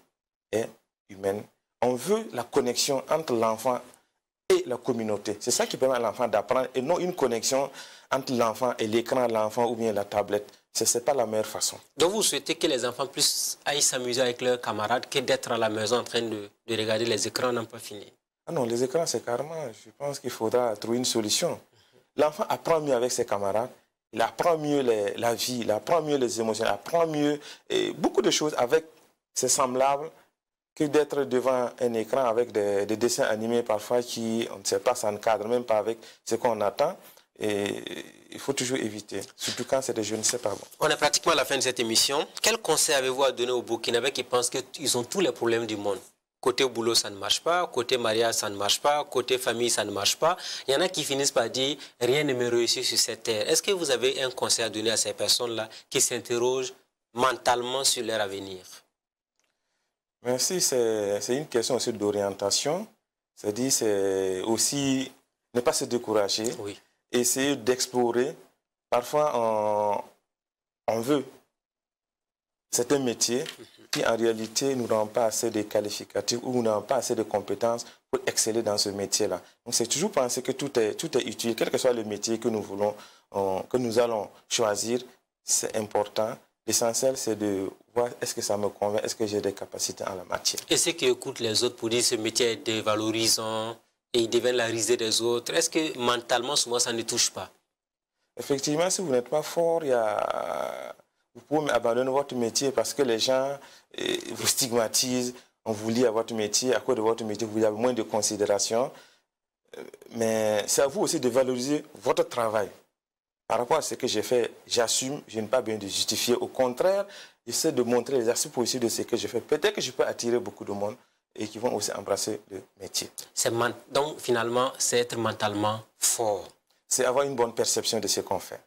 est humaine. On veut la connexion entre l'enfant et la communauté. C'est ça qui permet à l'enfant d'apprendre et non une connexion entre l'enfant et l'écran de l'enfant ou bien la tablette, ce n'est pas la meilleure façon. Donc vous souhaitez que les enfants puissent aller s'amuser avec leurs camarades que d'être à la maison en train de, de regarder les écrans n'ont pas fini Ah non, les écrans, c'est carrément, je pense qu'il faudra trouver une solution. L'enfant apprend mieux avec ses camarades, il apprend mieux la vie, il apprend mieux les émotions, il apprend mieux et beaucoup de choses avec ses semblables que d'être devant un écran avec des, des, dessins animés parfois qui, on ne sait pas, ça ne cadre même pas avec ce qu'on attend. Et il faut toujours éviter, surtout quand c'est des jeunes, c'est pas bon. On est pratiquement à la fin de cette émission. Quel conseil avez-vous à donner aux Burkinabés qui pensent qu'ils ont tous les problèmes du monde Côté boulot, ça ne marche pas. Côté mariage, ça ne marche pas. Côté famille, ça ne marche pas. Il y en a qui finissent par dire rien ne me réussit sur cette terre. Est-ce que vous avez un conseil à donner à ces personnes-là qui s'interrogent mentalement sur leur avenir Merci. C'est une question aussi d'orientation. C'est-à-dire, c'est aussi ne pas se décourager. Oui essayer d'explorer. Parfois, on, veut. C'est un métier qui, en réalité, nous rend pas assez de qualificatifs ou nous pas assez de compétences pour exceller dans ce métier-là. Donc, c'est toujours penser que tout est, tout est utile, quel que soit le métier que nous voulons, euh, que nous allons choisir, c'est important. L'essentiel, c'est de voir est-ce que ça me convient, est-ce que j'ai des capacités en la matière. Et ce qui écoutent les autres pour dire ce métier est dévalorisant, et ils deviennent la risée des autres. Est-ce que mentalement, souvent, ça ne touche pas Effectivement, si vous n'êtes pas fort, vous pouvez abandonner votre métier parce que les gens eh, vous stigmatisent, on vous lie à votre métier, à cause de votre métier, vous avez moins de considération. Euh, mais c'est à vous aussi de valoriser votre travail. Par rapport à ce que j'ai fait, j'assume, je n'ai pas besoin de justifier. Au contraire, j'essaie de montrer les aspects positifs de ce que je fais. Peut-être que je peux attirer beaucoup de monde, et qui vont aussi embrasser le métier. Donc finalement, c'est être mentalement fort. C'est avoir une bonne perception de ce qu'on fait.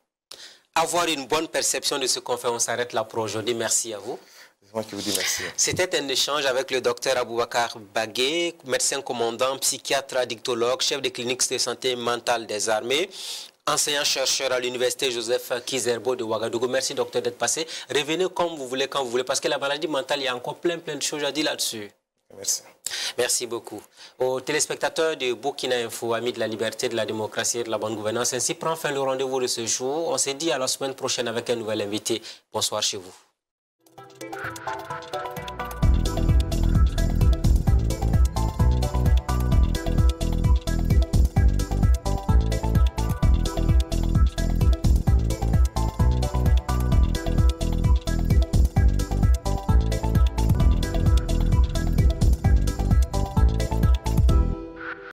Avoir une bonne perception de ce qu'on fait, on s'arrête là pour aujourd'hui. Merci à vous. C'est moi qui vous dis merci. C'était un échange avec le docteur Aboubakar Bagué, médecin commandant, psychiatre, addictologue, chef des cliniques de santé mentale des armées enseignant-chercheur à l'université Joseph Kizerbo de Ouagadougou. Merci docteur d'être passé. Revenez comme vous voulez, quand vous voulez, parce que la maladie mentale, il y a encore plein plein de choses à dire là-dessus. Merci. Merci beaucoup. Aux téléspectateurs de Burkina Info, amis de la liberté, de la démocratie et de la bonne gouvernance, ainsi prend fin le rendez-vous de ce jour. On se dit à la semaine prochaine avec un nouvel invité. Bonsoir chez vous.